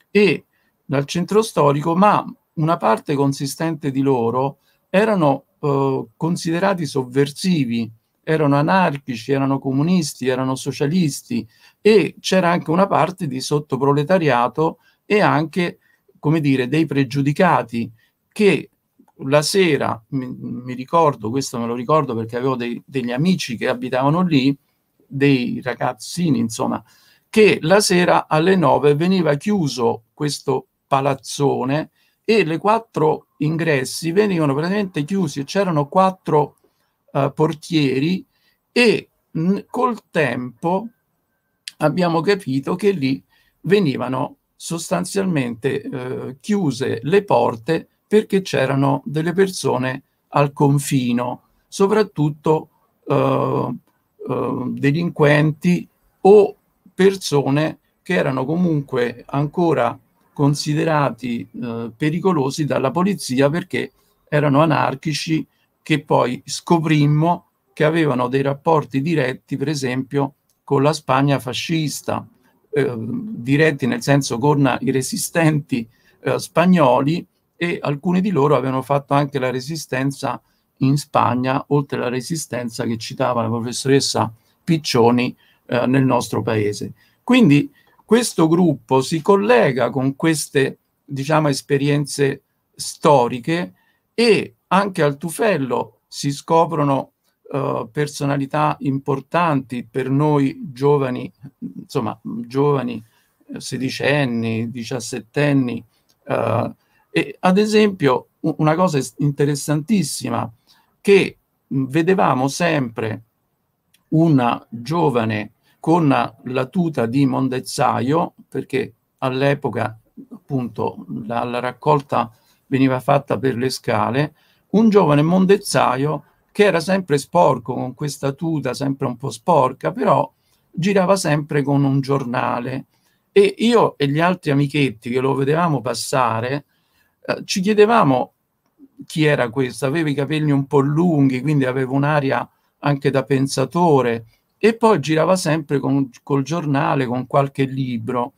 e dal centro storico, ma una parte consistente di loro erano eh, considerati sovversivi, erano anarchici, erano comunisti, erano socialisti e c'era anche una parte di sottoproletariato e anche, come dire, dei pregiudicati che la sera, mi, mi, ricordo, questo me lo ricordo perché avevo dei, degli amici che abitavano lì, dei ragazzini insomma, che la sera alle nove veniva chiuso questo palazzone e le quattro ingressi venivano praticamente chiusi, c'erano quattro uh, portieri e mh, col tempo abbiamo capito che lì venivano sostanzialmente eh, chiuse le porte perché c'erano delle persone al confino, soprattutto eh, eh, delinquenti o persone che erano comunque ancora considerati eh, pericolosi dalla polizia perché erano anarchici che poi scoprimmo che avevano dei rapporti diretti, per esempio, con la Spagna fascista, eh, diretti nel senso con i resistenti eh, spagnoli e alcuni di loro avevano fatto anche la resistenza in Spagna, oltre alla resistenza che citava la professoressa Piccioni eh, nel nostro paese. Quindi questo gruppo si collega con queste diciamo, esperienze storiche e anche al Tufello si scoprono eh, personalità importanti per noi giovani, insomma giovani eh, sedicenni, diciassettenni, eh, e, ad esempio, una cosa interessantissima, che vedevamo sempre una giovane con la tuta di mondezzaio, perché all'epoca appunto la, la, raccolta veniva fatta per le scale, un giovane mondezzaio che era sempre sporco, con questa tuta sempre un po' sporca, però girava sempre con un giornale. E io e gli altri amichetti che lo vedevamo passare, eh, ci chiedevamo chi era questo, aveva i capelli un po' lunghi, quindi aveva un'aria anche da pensatore e poi girava sempre con, col giornale, con qualche libro.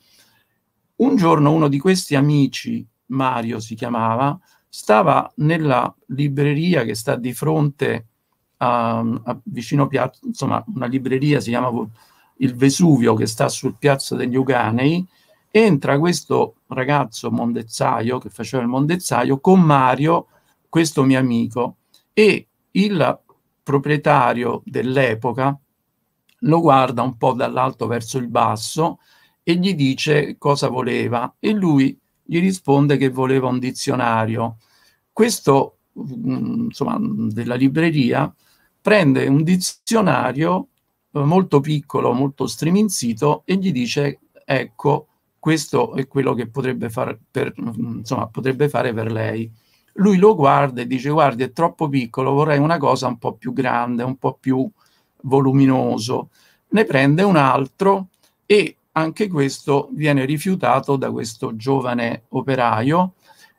Un giorno uno di questi amici, Mario si chiamava, stava nella libreria che sta di fronte a, a vicino Piazza, insomma una libreria si chiama il Vesuvio che sta sul Piazza degli Uganei entra questo ragazzo mondezzaio che faceva il mondezzaio con Mario, questo mio amico, e il proprietario dell'epoca lo guarda un po' dall'alto verso il basso e gli dice cosa voleva e lui gli risponde che voleva un dizionario. Questo, mm, insomma, della libreria prende un dizionario eh, molto piccolo, molto striminzito e gli dice ecco questo è quello che potrebbe, far per, insomma, potrebbe fare per lei. Lui lo guarda e dice guardi è troppo piccolo, vorrei una cosa un po' più grande, un po' più voluminoso. Ne prende un altro e anche questo viene rifiutato da questo giovane operaio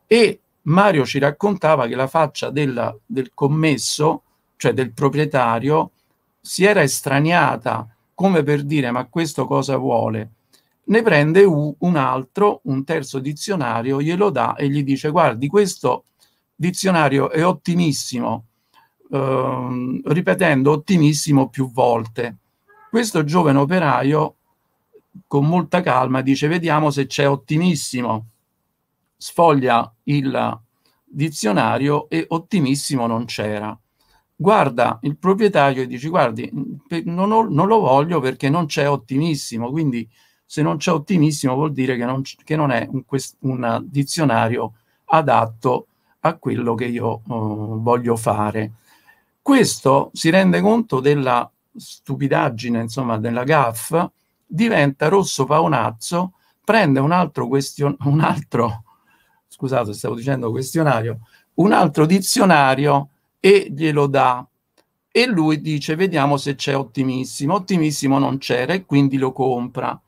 e Mario ci raccontava che la faccia della, del commesso, cioè del proprietario, si era estraniata come per dire ma questo cosa vuole? ne prende un altro, un terzo dizionario, glielo dà e gli dice guardi questo dizionario è ottimissimo, ehm, ripetendo ottimissimo più volte. Questo giovane operaio con molta calma dice vediamo se c'è ottimissimo, sfoglia il dizionario e ottimissimo non c'era. Guarda il proprietario e dice guardi non, ho, non lo voglio perché non c'è ottimissimo, quindi se non c'è ottimissimo vuol dire che non, che non è un, un, dizionario adatto a quello che io eh, voglio fare. Questo si rende conto della stupidaggine, insomma, della GAF, diventa rosso paonazzo, prende un altro, question, un altro scusate, stavo dicendo questionario, un altro dizionario e glielo dà. E lui dice, vediamo se c'è ottimissimo. Ottimissimo non c'era e quindi lo compra.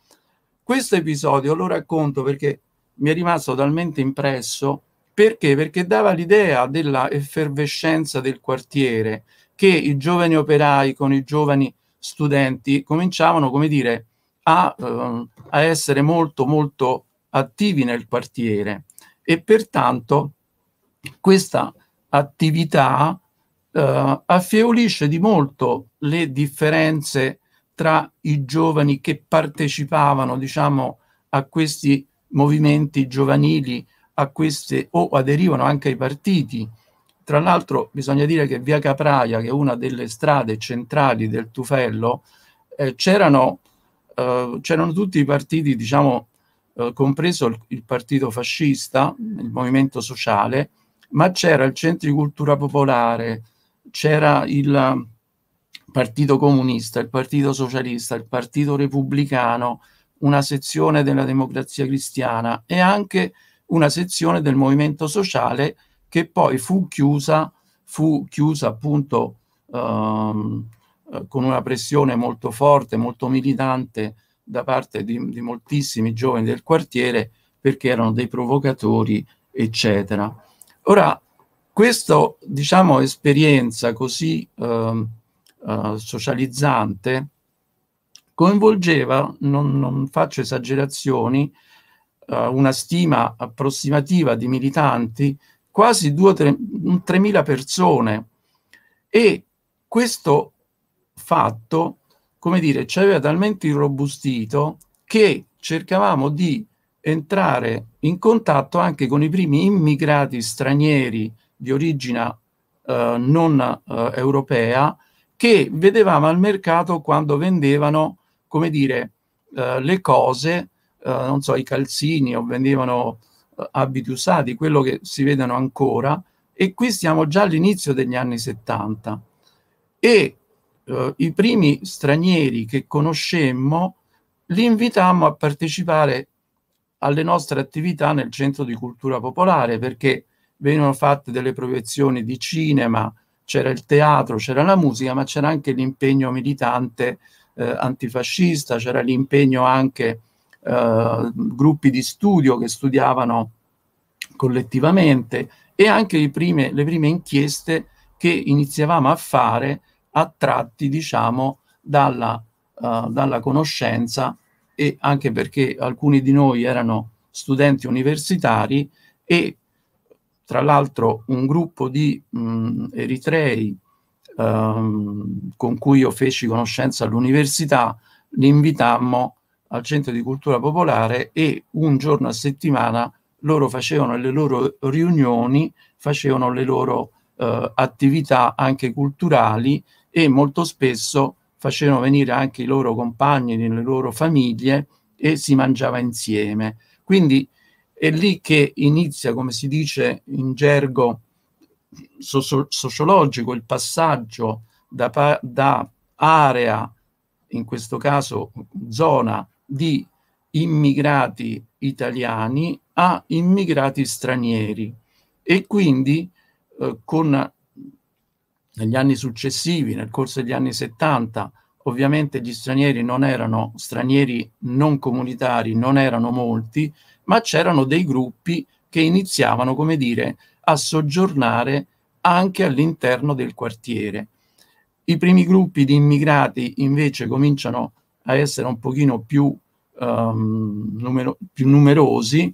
Questo episodio lo racconto perché mi è rimasto talmente impresso perché? Perché dava l'idea della effervescenza del quartiere che i giovani operai con i giovani studenti cominciavano, come dire, a, eh, a essere molto molto attivi nel quartiere e pertanto questa attività eh, affievolisce di molto le differenze tra i giovani che partecipavano diciamo, a questi movimenti giovanili, a queste, o aderivano anche ai partiti. Tra l'altro bisogna dire che via Capraia, che è una delle strade centrali del Tufello, eh, c'erano, eh, tutti i partiti, diciamo, eh, compreso il, il, partito fascista, il movimento sociale, ma c'era il Centro di Cultura Popolare, c'era il, Partito Comunista, il Partito Socialista, il Partito Repubblicano, una sezione della Democrazia Cristiana e anche una sezione del Movimento Sociale che poi fu chiusa, fu chiusa appunto ehm, eh, con una pressione molto forte, molto militante da parte di, di moltissimi giovani del quartiere perché erano dei provocatori, eccetera. Ora, questa, diciamo, esperienza così... Ehm, eh, socializzante, coinvolgeva, non, non faccio esagerazioni, uh, una stima approssimativa di militanti, quasi 3.000 persone. E questo fatto, come dire, ci aveva talmente irrobustito che cercavamo di entrare in contatto anche con i primi immigrati stranieri di origine eh, non eh, europea che vedevamo al mercato quando vendevano, come dire, eh, le cose, eh, non so, i calzini o vendevano eh, abiti usati, quello che si vedono ancora, e qui siamo già all'inizio degli anni 70. E eh, i primi stranieri che conoscemmo li invitammo a partecipare alle nostre attività nel centro di cultura popolare perché venivano fatte delle proiezioni di cinema, c'era il teatro, c'era la musica, ma c'era anche l'impegno militante eh, antifascista, c'era l'impegno anche eh, gruppi di studio che studiavano collettivamente e anche prime, le prime inchieste che iniziavamo a fare attratti diciamo, dalla, uh, dalla conoscenza e anche perché alcuni di noi erano studenti universitari e tra l'altro un gruppo di mh, mm, eritrei ehm, con cui io feci conoscenza all'università, li invitammo al centro di cultura popolare e un giorno a settimana loro facevano le loro riunioni, facevano le loro eh, attività anche culturali e molto spesso facevano venire anche i loro compagni, le loro famiglie e si mangiava insieme. Quindi è lì che inizia, come si dice in gergo sociologico, il passaggio da, da area, in questo caso zona, di immigrati italiani a immigrati stranieri e quindi eh, con negli anni successivi, nel corso degli anni 70, ovviamente gli stranieri non erano stranieri non comunitari, non erano molti ma c'erano dei gruppi che iniziavano, come dire, a soggiornare anche all'interno del quartiere. I primi gruppi di immigrati invece cominciano a essere un pochino più, um, numero più numerosi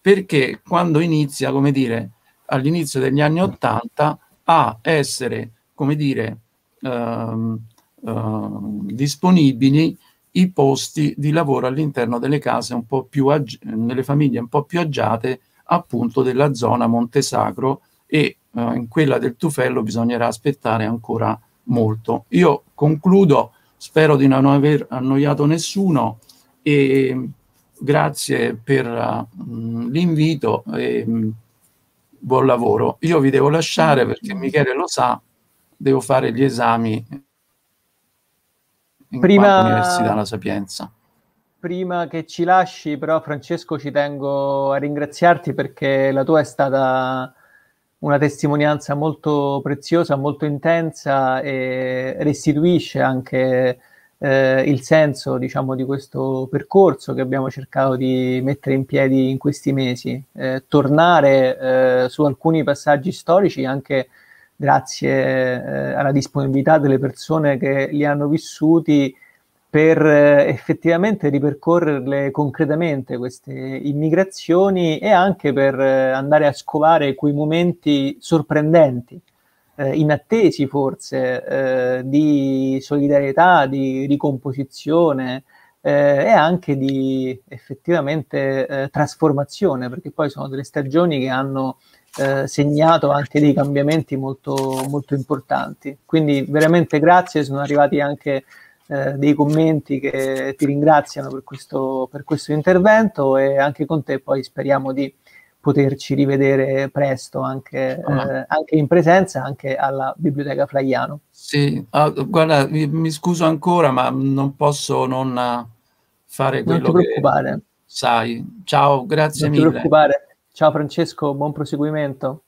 perché quando inizia, come dire, all'inizio degli anni Ottanta a essere, come dire, um, uh, disponibili i posti di lavoro all'interno delle case un po' più ag- nelle famiglie un po' più agiate appunto della zona Montesacro e eh, in quella del Tufello bisognerà aspettare ancora molto. Io concludo, spero di non aver annoiato nessuno e mm, grazie per uh, l'invito e mh, mm, buon lavoro. Io vi devo lasciare perché Michele lo sa, devo fare gli esami in prima... Università La Sapienza. Prima che ci lasci, però, Francesco, ci tengo a ringraziarti perché la tua è stata una testimonianza molto preziosa, molto intensa e restituisce anche eh, il senso diciamo, di questo percorso che abbiamo cercato di mettere in piedi in questi mesi. Eh, tornare eh, su alcuni passaggi storici anche grazie eh, alla disponibilità delle persone che li hanno vissuti per eh, effettivamente ripercorrerle concretamente queste immigrazioni e anche per eh, andare a scovare quei momenti sorprendenti, eh, inattesi forse, eh, di solidarietà, di ricomposizione, eh, e anche di effettivamente eh, trasformazione, perché poi sono delle stagioni che hanno eh, segnato anche dei cambiamenti molto, molto importanti. Quindi veramente grazie, sono arrivati anche eh, dei commenti che ti ringraziano per questo, per questo intervento e anche con te poi speriamo di poterci rivedere presto anche, ah. eh, anche, in presenza, anche alla Biblioteca Flaiano. Sì, ah, guarda, mi, mi, scuso ancora, ma non posso non eh, fare quello che... non ti preoccupare. sai. Ciao, grazie non mille. Non ti preoccupare. Ciao Francesco, buon proseguimento.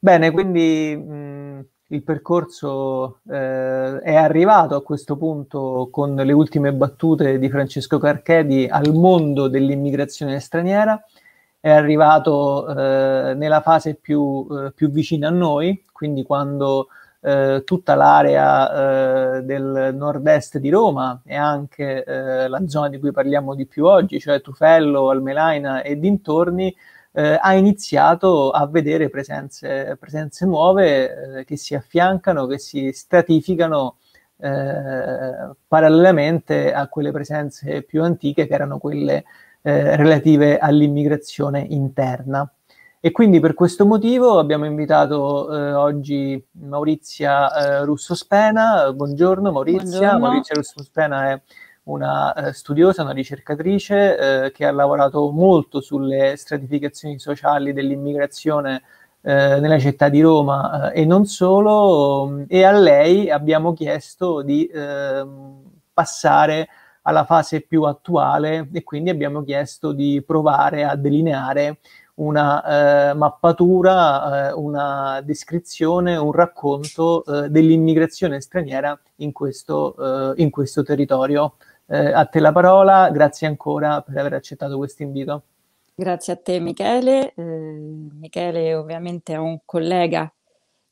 Bene, quindi mh, mm, il percorso eh, è arrivato a questo punto con le ultime battute di Francesco Carchedi al mondo dell'immigrazione straniera, è arrivato eh, nella fase più, eh, più vicina a noi, quindi quando eh, tutta l'area eh, del nord-est di Roma e anche eh, la zona di cui parliamo di più oggi, cioè Tufello, Almelaina e dintorni, eh, ha iniziato a vedere presenze, presenze nuove eh, che si affiancano, che si stratificano eh, parallelamente a quelle presenze più antiche che erano quelle relative all'immigrazione interna. E quindi per questo motivo abbiamo invitato eh, oggi Maurizia eh, Russo Spena. Buongiorno Maurizia. Buongiorno. Maurizia Russo Spena è una eh, studiosa, una ricercatrice eh, che ha lavorato molto sulle stratificazioni sociali dell'immigrazione eh, nella città di Roma eh, e non solo. E a lei abbiamo chiesto di ehm, passare alla fase più attuale e quindi abbiamo chiesto di provare a delineare una eh, mappatura, eh, una descrizione, un racconto eh, dell'immigrazione straniera in questo, eh, in questo territorio. Eh, a te la parola, grazie ancora per aver accettato questo invito. Grazie a te Michele. Michele ovviamente è un collega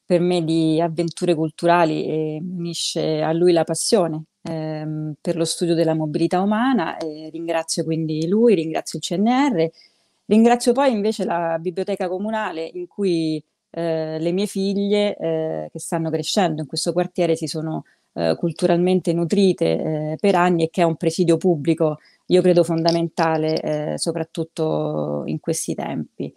per me di avventure culturali e unisce a lui la passione ehm, per lo studio della mobilità umana. Eh, ringrazio quindi lui, ringrazio il CNR Ringrazio poi invece la biblioteca comunale in cui eh, le mie figlie eh, che stanno crescendo in questo quartiere si sono eh, culturalmente nutrite eh, per anni e che è un presidio pubblico, io credo fondamentale, eh, soprattutto in questi tempi.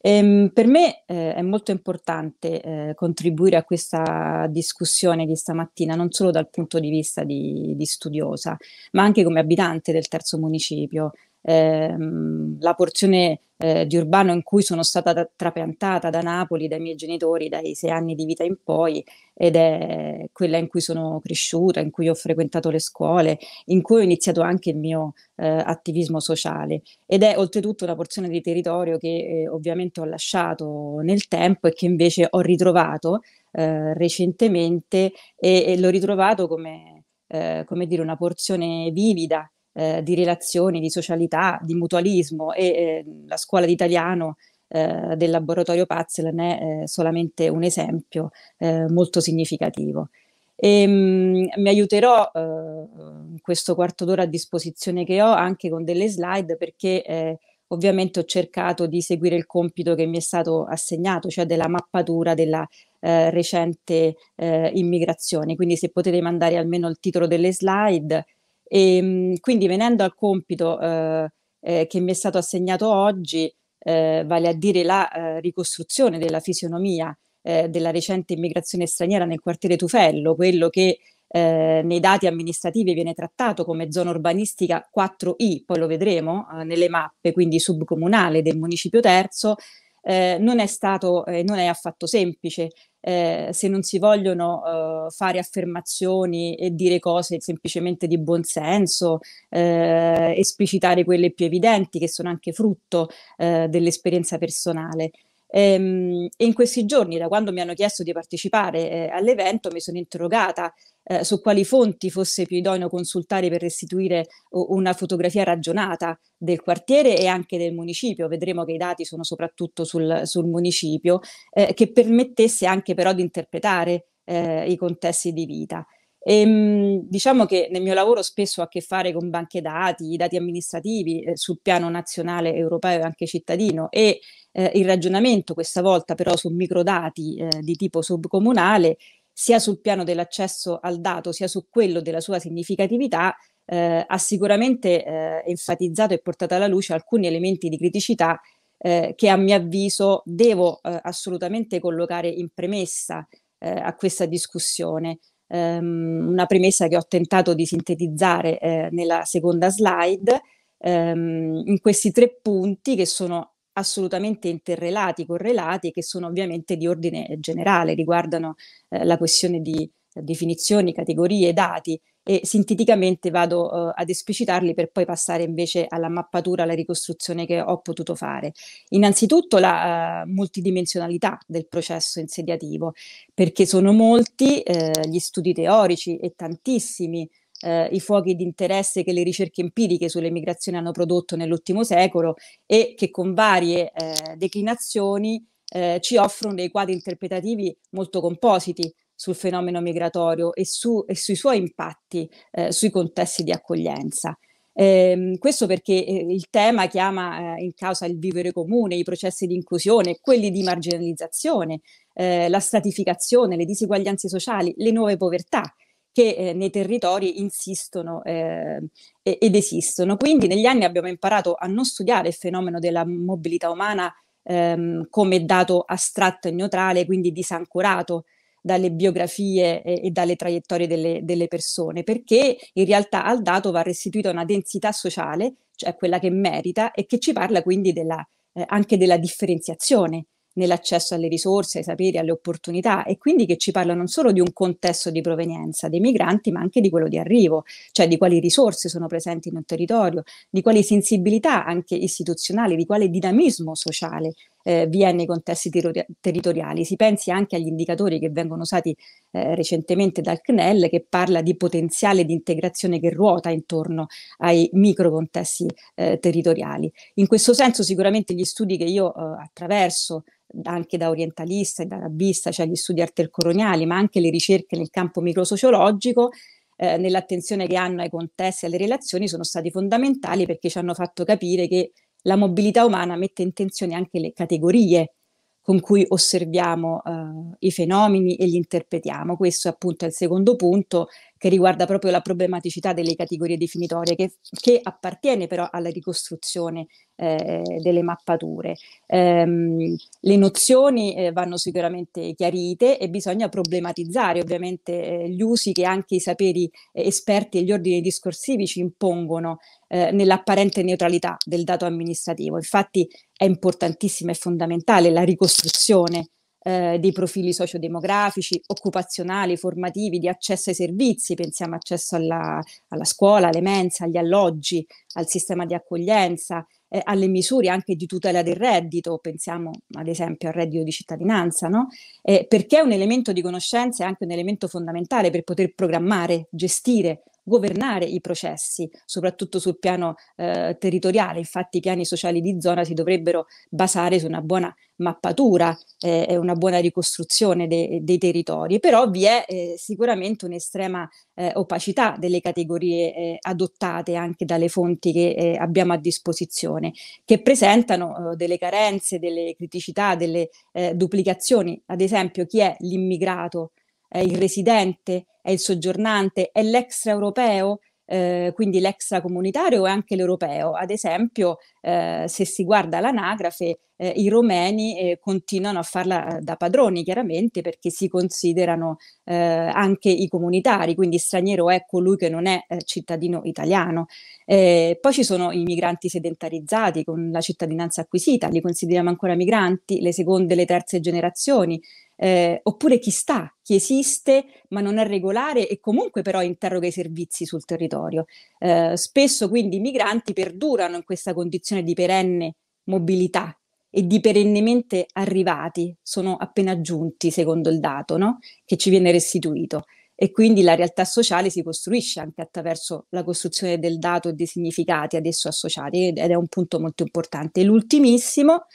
E, ehm, per me eh, è molto importante contribuire a questa discussione di stamattina, non solo dal punto di vista di, di studiosa, ma anche come abitante del terzo municipio ehm, la porzione eh, di Urbano in cui sono stata tra- trapiantata da Napoli, dai miei genitori, dai sei anni di vita in poi, ed è quella in cui sono cresciuta, in cui ho frequentato le scuole, in cui ho iniziato anche il mio eh, attivismo sociale. Ed è oltretutto una porzione di territorio che eh, ovviamente ho lasciato nel tempo e che invece ho ritrovato eh, recentemente e, e l'ho ritrovato come... Eh, come dire, una porzione vivida eh, di relazioni, di socialità, di mutualismo e eh, la scuola di italiano eh, del laboratorio Pazzel ne è eh, solamente un esempio eh, molto significativo. E, ehm, mh, mi aiuterò eh, in questo quarto d'ora a disposizione che ho anche con delle slide perché ovviamente ho cercato di seguire il compito che mi è stato assegnato, cioè della mappatura della eh, recente eh, immigrazione. Quindi se potete mandare almeno il titolo delle slide, e, ehm, quindi venendo al compito eh, eh, che mi è stato assegnato oggi, eh, vale a dire la eh, ricostruzione della fisionomia eh, della recente immigrazione straniera nel quartiere Tufello, quello che eh, nei dati amministrativi viene trattato come zona urbanistica 4I, poi lo vedremo nelle mappe, quindi subcomunale del municipio terzo, eh, non è stato e eh, non è affatto semplice. Eh, se non si vogliono eh, fare affermazioni e dire cose semplicemente di buonsenso, eh, esplicitare quelle più evidenti che sono anche frutto eh, dell'esperienza personale. Ehm, e in questi giorni, da quando mi hanno chiesto di partecipare eh, all'evento, mi sono interrogata eh, su quali fonti fosse più idoneo consultare per restituire o, una fotografia ragionata del quartiere e anche del municipio. Vedremo che i dati sono soprattutto sul, sul municipio, eh, che permettesse anche però di interpretare eh, i contesti di vita. E, ehm, diciamo che nel mio lavoro spesso ho a che fare con banche dati, dati amministrativi eh, sul piano nazionale, europeo e anche cittadino e eh, il ragionamento questa volta però su microdati eh, di tipo subcomunale sia sul piano dell'accesso al dato sia su quello della sua significatività eh, ha sicuramente eh, enfatizzato e portato alla luce alcuni elementi di criticità eh, che a mio avviso devo eh, assolutamente collocare in premessa eh, a questa discussione ehm, una premessa che ho tentato di sintetizzare eh, nella seconda slide, ehm, in questi tre punti che sono assolutamente interrelati, correlati e che sono ovviamente di ordine generale, riguardano eh, la questione di definizioni, categorie, dati e sinteticamente vado eh, ad esplicitarli per poi passare invece alla mappatura, alla ricostruzione che ho potuto fare. Innanzitutto la eh, multidimensionalità del processo insediativo, perché sono molti eh, gli studi teorici e tantissimi eh, i fuochi di interesse che le ricerche empiriche sulle migrazioni hanno prodotto nell'ultimo secolo e che con varie eh, declinazioni eh, ci offrono dei quadri interpretativi molto compositi, sul fenomeno migratorio e, su, e sui suoi impatti eh, sui contesti di accoglienza. Eh, questo perché eh, il tema chiama eh, in causa il vivere comune, i processi di inclusione, quelli di marginalizzazione, eh, la stratificazione, le diseguaglianze sociali, le nuove povertà, che eh, nei territori insistono eh, ed esistono. Quindi negli anni abbiamo imparato a non studiare il fenomeno della mobilità umana ehm, come dato astratto e neutrale, quindi disancurato, dalle biografie e, e dalle traiettorie delle, delle, persone, perché in realtà al dato va restituita una densità sociale, cioè quella che merita, e che ci parla quindi della, eh, anche della differenziazione nell'accesso alle risorse, ai saperi, alle opportunità e quindi che ci parla non solo di un contesto di provenienza dei migranti, ma anche di quello di arrivo, cioè di quali risorse sono presenti in un territorio, di quali sensibilità anche istituzionali, di quale dinamismo sociale eh, vi è nei contesti ter- territoriali. Si pensi anche agli indicatori che vengono usati eh, recentemente dal CNEL che parla di potenziale di integrazione che ruota intorno ai micro contesti eh, territoriali. In questo senso sicuramente gli studi che io eh, attraverso anche da orientalista e da arabista, cioè gli studi intercoloniali, ma anche le ricerche nel campo microsociologico, eh, nell'attenzione che hanno ai contesti e alle relazioni sono stati fondamentali perché ci hanno fatto capire che la mobilità umana mette in tensione anche le categorie con cui osserviamo eh, i fenomeni e li interpretiamo. Questo appunto è il secondo punto che riguarda proprio la problematicità delle categorie definitorie, che, che appartiene però alla ricostruzione eh, delle mappature. Ehm, le nozioni eh, vanno sicuramente chiarite e bisogna problematizzare ovviamente eh, gli usi che anche i saperi eh, esperti e gli ordini discorsivi ci impongono eh, nell'apparente neutralità del dato amministrativo. Infatti è importantissima e fondamentale la ricostruzione eh, dei profili sociodemografici, occupazionali, formativi, di accesso ai servizi, pensiamo accesso alla, alla scuola, alle mense, agli alloggi, al sistema di accoglienza, eh, alle misure anche di tutela del reddito, pensiamo ad esempio al reddito di cittadinanza, no? eh, perché è un elemento di conoscenza e anche un elemento fondamentale per poter programmare, gestire governare i processi, soprattutto sul piano eh, territoriale. Infatti i piani sociali di zona si dovrebbero basare su una buona mappatura eh, e eh, una buona ricostruzione de- dei territori, però vi è eh, sicuramente un'estrema eh, opacità delle categorie eh, adottate anche dalle fonti che abbiamo a disposizione, che presentano delle carenze, delle criticità, delle duplicazioni. Ad esempio chi è l'immigrato? è il residente, è il soggiornante, è l'extraeuropeo, eh, quindi l'extracomunitario e anche l'europeo. Ad esempio, eh, se si guarda l'anagrafe, eh, i romeni eh, continuano a farla da padroni, chiaramente, perché si considerano eh, anche i comunitari, quindi straniero è colui che non è eh, cittadino italiano. poi ci sono i migranti sedentarizzati con la cittadinanza acquisita, li consideriamo ancora migranti, le seconde e le terze generazioni, eh, oppure chi sta, chi esiste ma non è regolare e comunque però interroga i servizi sul territorio. Eh, spesso quindi i migranti perdurano in questa condizione di perenne mobilità e di perennemente arrivati, sono appena giunti secondo il dato no? che ci viene restituito e quindi la realtà sociale si costruisce anche attraverso la costruzione del dato e dei significati ad esso associati ed è un punto molto importante. L'ultimissimo,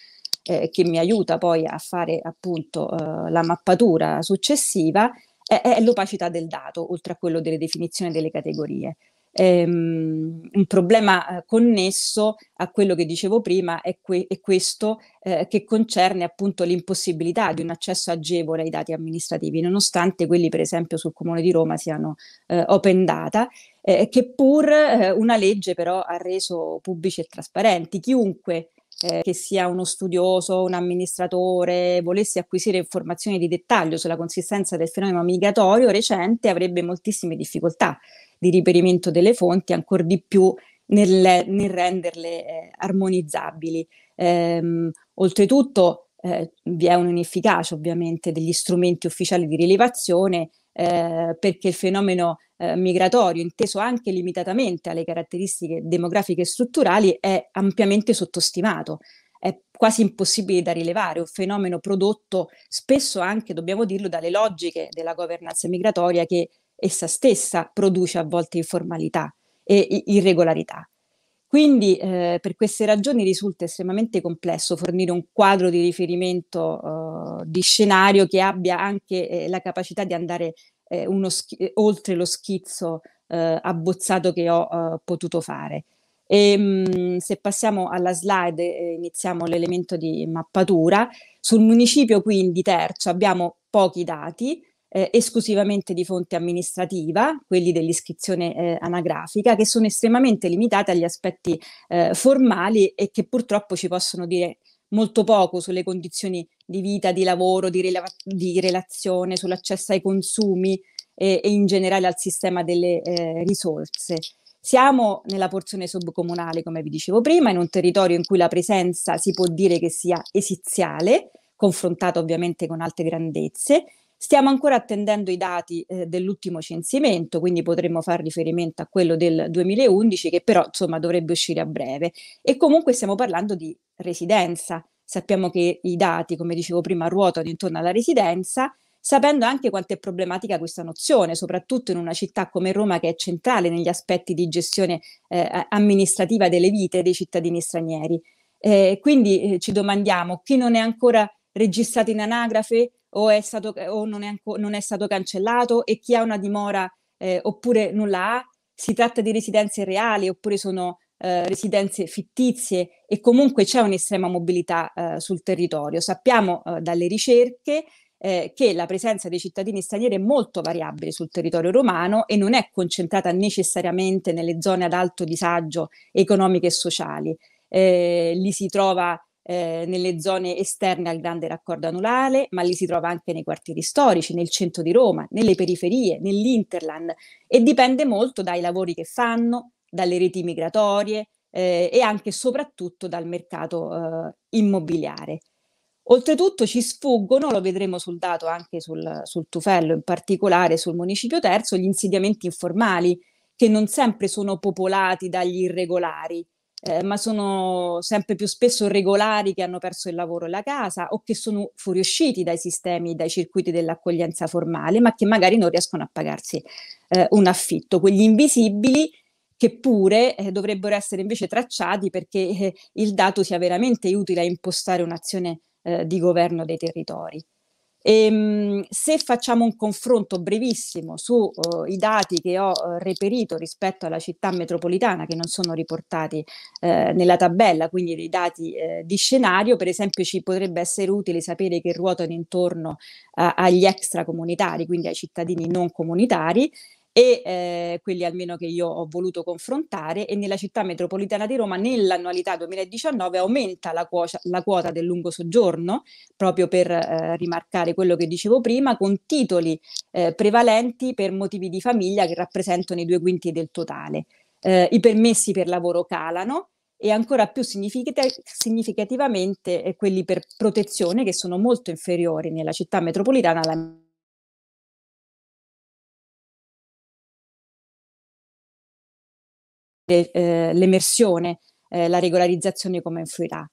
eh, che mi aiuta poi a fare appunto eh, la mappatura successiva, è, è l'opacità del dato, oltre a quello delle definizioni delle categorie. Um, un problema eh, connesso a quello che dicevo prima è, que- è questo eh, che concerne appunto l'impossibilità di un accesso agevole ai dati amministrativi, nonostante quelli per esempio sul Comune di Roma siano eh, open data, eh, che pur eh, una legge però ha reso pubblici e trasparenti. Chiunque eh, che sia uno studioso, un amministratore, volesse acquisire informazioni di dettaglio sulla consistenza del fenomeno migratorio recente, avrebbe moltissime difficoltà di riperimento delle fonti, ancor di più nel, nel renderle eh, armonizzabili. Ehm, oltretutto eh, vi è un'inefficacia ovviamente degli strumenti ufficiali di rilevazione eh, perché il fenomeno eh, migratorio, inteso anche limitatamente alle caratteristiche demografiche e strutturali, è ampiamente sottostimato. È quasi impossibile da rilevare, un fenomeno prodotto spesso anche, dobbiamo dirlo, dalle logiche della governanza migratoria che essa stessa produce a volte informalità e irregolarità. Quindi eh, per queste ragioni risulta estremamente complesso fornire un quadro di riferimento eh, di scenario che abbia anche eh, la capacità di andare eh, eh, oltre lo schizzo eh, abbozzato che ho potuto fare. E, ehm, mh, se passiamo alla slide, iniziamo l'elemento di mappatura. Sul municipio quindi terzo abbiamo pochi dati, eh, esclusivamente di fonte amministrativa, quelli dell'iscrizione eh, anagrafica, che sono estremamente limitate agli aspetti eh, formali e che purtroppo ci possono dire molto poco sulle condizioni di vita, di lavoro, di, rela- di relazione, sull'accesso ai consumi e in generale al sistema delle eh, risorse. Siamo nella porzione subcomunale, come vi dicevo prima, in un territorio in cui la presenza si può dire che sia esiziale, confrontata ovviamente con altre grandezze, Stiamo ancora attendendo i dati eh, dell'ultimo censimento, quindi potremmo fare riferimento a quello del 2011 che però insomma dovrebbe uscire a breve e comunque stiamo parlando di residenza. Sappiamo che i dati, come dicevo prima, ruotano intorno alla residenza, sapendo anche quanto è problematica questa nozione, soprattutto in una città come Roma che è centrale negli aspetti di gestione eh, amministrativa delle vite dei cittadini stranieri. Eh, quindi eh, ci domandiamo chi non è ancora registrato in anagrafe o, è stato, eh, o non, è anco, non, è stato cancellato e chi ha una dimora eh, oppure nulla ha, si tratta di residenze reali oppure sono eh, residenze fittizie e comunque c'è un'estrema mobilità eh, sul territorio. Sappiamo eh, dalle ricerche eh, che la presenza dei cittadini stranieri è molto variabile sul territorio romano e non è concentrata necessariamente nelle zone ad alto disagio economiche e sociali. Eh, li si trova eh, nelle zone esterne al grande raccordo anulare, ma li si trova anche nei quartieri storici, nel centro di Roma, nelle periferie, nell'Interland e dipende molto dai lavori che fanno, dalle reti migratorie eh, e anche e soprattutto dal mercato eh, immobiliare. Oltretutto ci sfuggono, lo vedremo sul dato anche sul, sul Tufello, in particolare sul municipio terzo, gli insediamenti informali che non sempre sono popolati dagli irregolari, eh, ma sono sempre più spesso regolari che hanno perso il lavoro e la casa o che sono fuoriusciti dai sistemi, dai circuiti dell'accoglienza formale, ma che magari non riescono a pagarsi eh, un affitto. Quegli invisibili che pure eh, dovrebbero essere invece tracciati perché eh, il dato sia veramente utile a impostare un'azione eh, di governo dei territori. E, ehm, se facciamo un confronto brevissimo sui uh, dati che ho uh, reperito rispetto alla città metropolitana, che non sono riportati uh, nella tabella, quindi dei dati ehm, di scenario, per esempio ci potrebbe essere utile sapere che ruotano intorno agli extracomunitari, quindi ai cittadini non comunitari, e eh, quelli almeno che io ho voluto confrontare e nella città metropolitana di Roma nell'annualità 2019 aumenta la, cuocia, la quota del lungo soggiorno proprio per eh, rimarcare quello che dicevo prima con titoli eh, prevalenti per motivi di famiglia che rappresentano i due quinti del totale. Eh, I permessi per lavoro calano, e ancora più significativamente eh, quelli per protezione che sono molto inferiori nella città metropolitana alla Eh, l'emersione, eh, la regolarizzazione come influirà.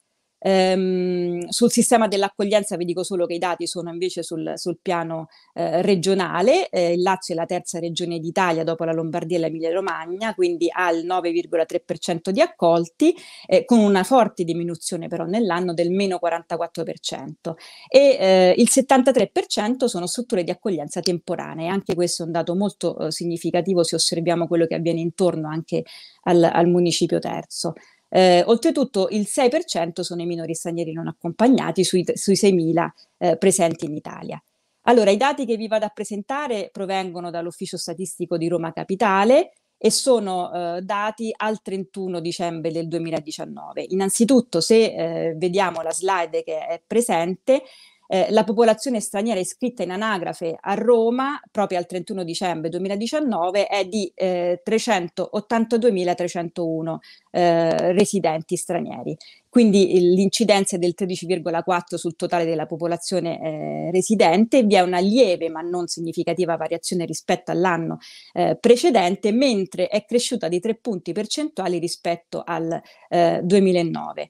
Ehm, sul sistema dell'accoglienza vi dico solo che i dati sono invece sul, sul piano eh, regionale, eh, il Lazio è la terza regione d'Italia dopo la Lombardia e l'Emilia Romagna, quindi ha il 9,3% di accolti, eh, con una forte diminuzione però nell'anno del meno 44% e eh, il 73% sono strutture di accoglienza temporanee. anche questo è un dato molto eh, significativo se osserviamo quello che avviene intorno anche al, al municipio terzo. Eh, oltretutto il 6% sono i minori stranieri non accompagnati sui, sui 6.000 eh, presenti in Italia. Allora, i dati che vi vado a presentare provengono dall'Ufficio Statistico di Roma Capitale e sono eh, dati al 31 dicembre del 2019. Innanzitutto, se eh, vediamo la slide che è presente, eh, la popolazione straniera iscritta in anagrafe a Roma proprio al 31 dicembre 2019 è di eh, 382.301 eh, residenti stranieri. Quindi l'incidenza è del 13,4 sul totale della popolazione eh, residente, vi è una lieve ma non significativa variazione rispetto all'anno eh, precedente, mentre è cresciuta di 3 punti percentuali rispetto al eh, 2009.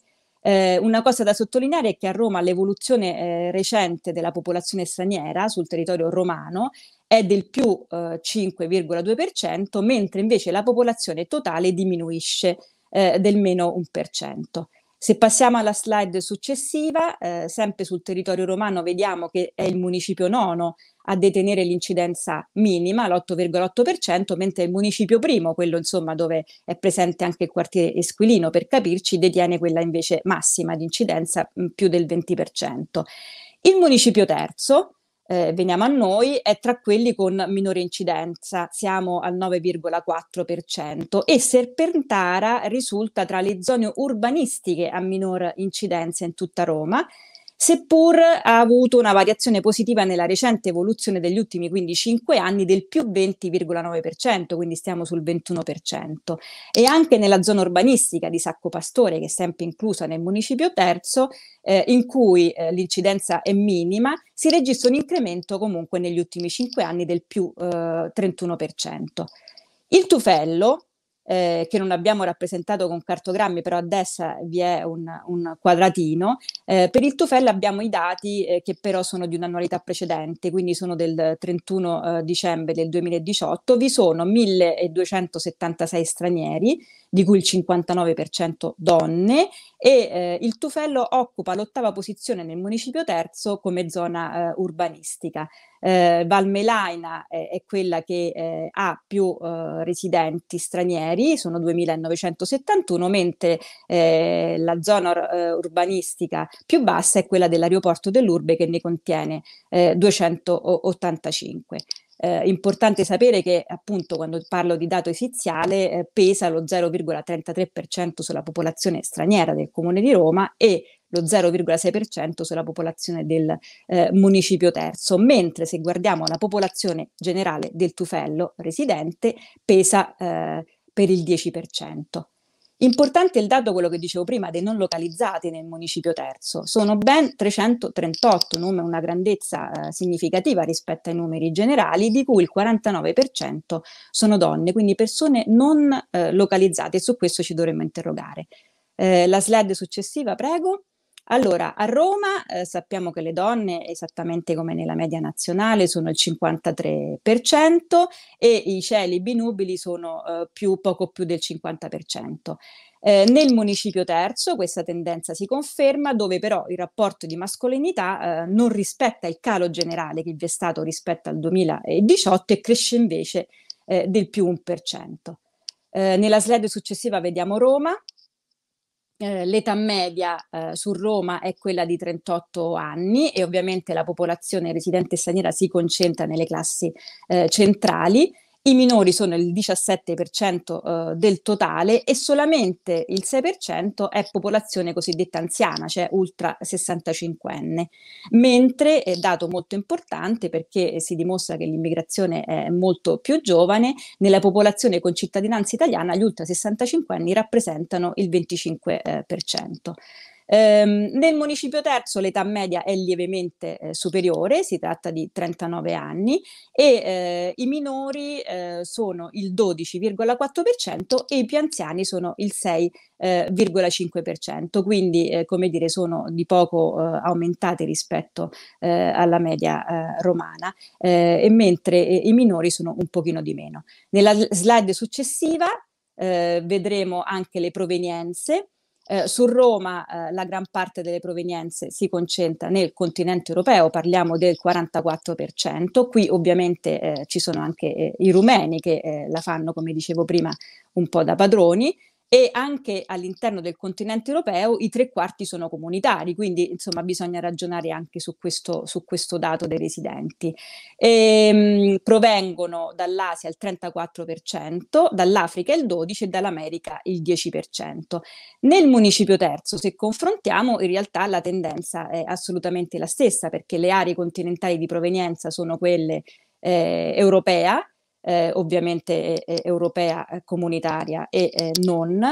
Eh, una cosa da sottolineare è che a Roma l'evoluzione eh, recente della popolazione straniera sul territorio romano è del più eh, 5,2%, mentre invece la popolazione totale diminuisce eh, del meno 1%. Se passiamo alla slide successiva, eh, sempre sul territorio romano vediamo che è il municipio nono a detenere l'incidenza minima, l'8,8%, mentre il municipio primo, quello insomma dove è presente anche il quartiere Esquilino, per capirci, detiene quella invece massima di incidenza, mm, più del 20%. Il municipio terzo, eh, veniamo a noi, è tra quelli con minore incidenza, siamo al 9,4% e Serpentara risulta tra le zone urbanistiche a minor incidenza in tutta Roma seppur ha avuto una variazione positiva nella recente evoluzione degli ultimi 15-5 anni del più 20,9%, quindi stiamo sul 21%. E anche nella zona urbanistica di Sacco Pastore, che è sempre inclusa nel municipio terzo, eh, in cui eh, l'incidenza è minima, si registra un incremento comunque negli ultimi 5 anni del più eh, 31%. Il tufello, eh, che non abbiamo rappresentato con cartogrammi, però a destra vi è un, un quadratino. Eh, per il Tufel abbiamo i dati eh, che però sono di un'annualità precedente, quindi sono del 31 eh, dicembre del 2018. Vi sono 1276 stranieri, di cui il 59% donne, e eh, il Tufello occupa l'ottava posizione nel municipio terzo come zona eh, urbanistica eh, Valmelaina eh, è quella che eh, ha più eh, residenti stranieri, sono 2.971, mentre eh, la zona eh, urbanistica più bassa è quella dell'aeroporto dell'Urbe che ne contiene eh, 285. Eh, importante sapere che appunto quando parlo di dato esiziale eh, pesa lo 0,33% sulla popolazione straniera del comune di Roma e lo 0,6% sulla popolazione del eh, municipio terzo, mentre se guardiamo la popolazione generale del Tufello residente pesa eh, per il 10%. Importante il dato, quello che dicevo prima, dei non localizzati nel municipio terzo. Sono ben 338, una grandezza eh, significativa rispetto ai numeri generali, di cui il 49% sono donne, quindi persone non eh, localizzate. E su questo ci dovremmo interrogare. Eh, la slide successiva, prego. Allora, a Roma eh, sappiamo che le donne, esattamente come nella media nazionale, sono il 53% e i celibi nubili sono eh, più, poco più del 50%. Eh, nel municipio terzo questa tendenza si conferma, dove però il rapporto di mascolinità eh, non rispetta il calo generale che vi è stato rispetto al 2018 e cresce invece eh, del più 1%. Eh, nella slide successiva vediamo Roma, eh, l'età media eh, su Roma è quella di 38 anni e ovviamente la popolazione residente straniera si concentra nelle classi eh, centrali i minori sono il 17% eh, del totale e solamente il 6% è popolazione cosiddetta anziana, cioè ultra 65enne, mentre, eh, dato molto importante perché si dimostra che l'immigrazione è molto più giovane, nella popolazione con cittadinanza italiana gli ultra 65 anni rappresentano il 25%. Eh, Ehm, nel municipio terzo l'età media è lievemente eh, superiore, si tratta di 39 anni e eh, i minori eh, sono il 12,4% e i più anziani sono il 6,5%, eh, quindi eh, come dire sono di poco eh, aumentati rispetto alla media romana e mentre i minori sono un pochino di meno. Nella slide successiva vedremo anche le provenienze eh, su Roma eh, la gran parte delle provenienze si concentra nel continente europeo, parliamo del 44%, qui ovviamente eh, ci sono anche eh, i rumeni che eh, la fanno, come dicevo prima, un po' da padroni, e anche all'interno del continente europeo i tre quarti sono comunitari, quindi insomma bisogna ragionare anche su questo, su questo dato dei residenti. E, ehm, mh, provengono dall'Asia il 34%, dall'Africa il 12% e dall'America il 10%. Nel municipio terzo, se confrontiamo, in realtà la tendenza è assolutamente la stessa, perché le aree continentali di provenienza sono quelle eh, europea, eh, ovviamente eh, eh europea eh, comunitaria e eh, non,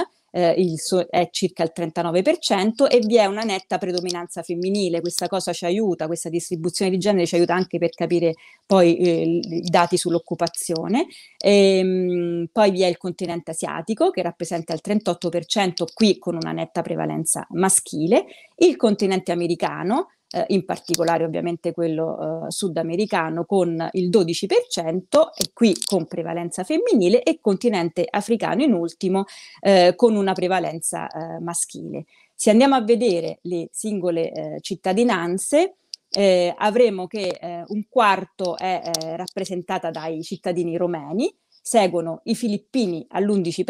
so- è circa il 39% e vi è una netta predominanza femminile. Questa cosa ci aiuta, questa distribuzione di genere ci aiuta anche per capire poi i dati sull'occupazione. E, ehm, mh, poi vi è il continente asiatico che rappresenta il 38%, qui con una netta prevalenza maschile, il continente americano eh, in particolare ovviamente quello eh, sudamericano con il 12% e qui con prevalenza femminile e continente africano in ultimo eh, con una prevalenza eh, maschile. Se andiamo a vedere le singole eh, cittadinanze, eh, avremo che eh, un quarto è eh, rappresentata dai cittadini romeni, seguono i filippini all'11%,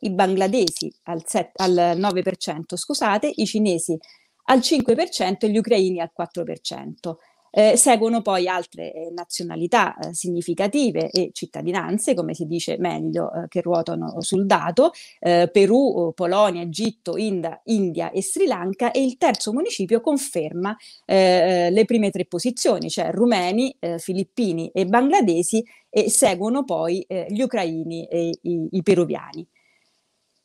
i bangladesi al, set, al 9%, scusate, i cinesi al 5% e gli ucraini al 4%. Eh, seguono poi altre eh, nazionalità eh, significative e cittadinanze, come si dice meglio, eh, che ruotano sul dato, eh, Perù, Polonia, Egitto, Inda, India e Sri Lanka e il terzo municipio conferma le prime tre posizioni, cioè rumeni, filippini e bangladesi e seguono poi gli ucraini e i, i peruviani.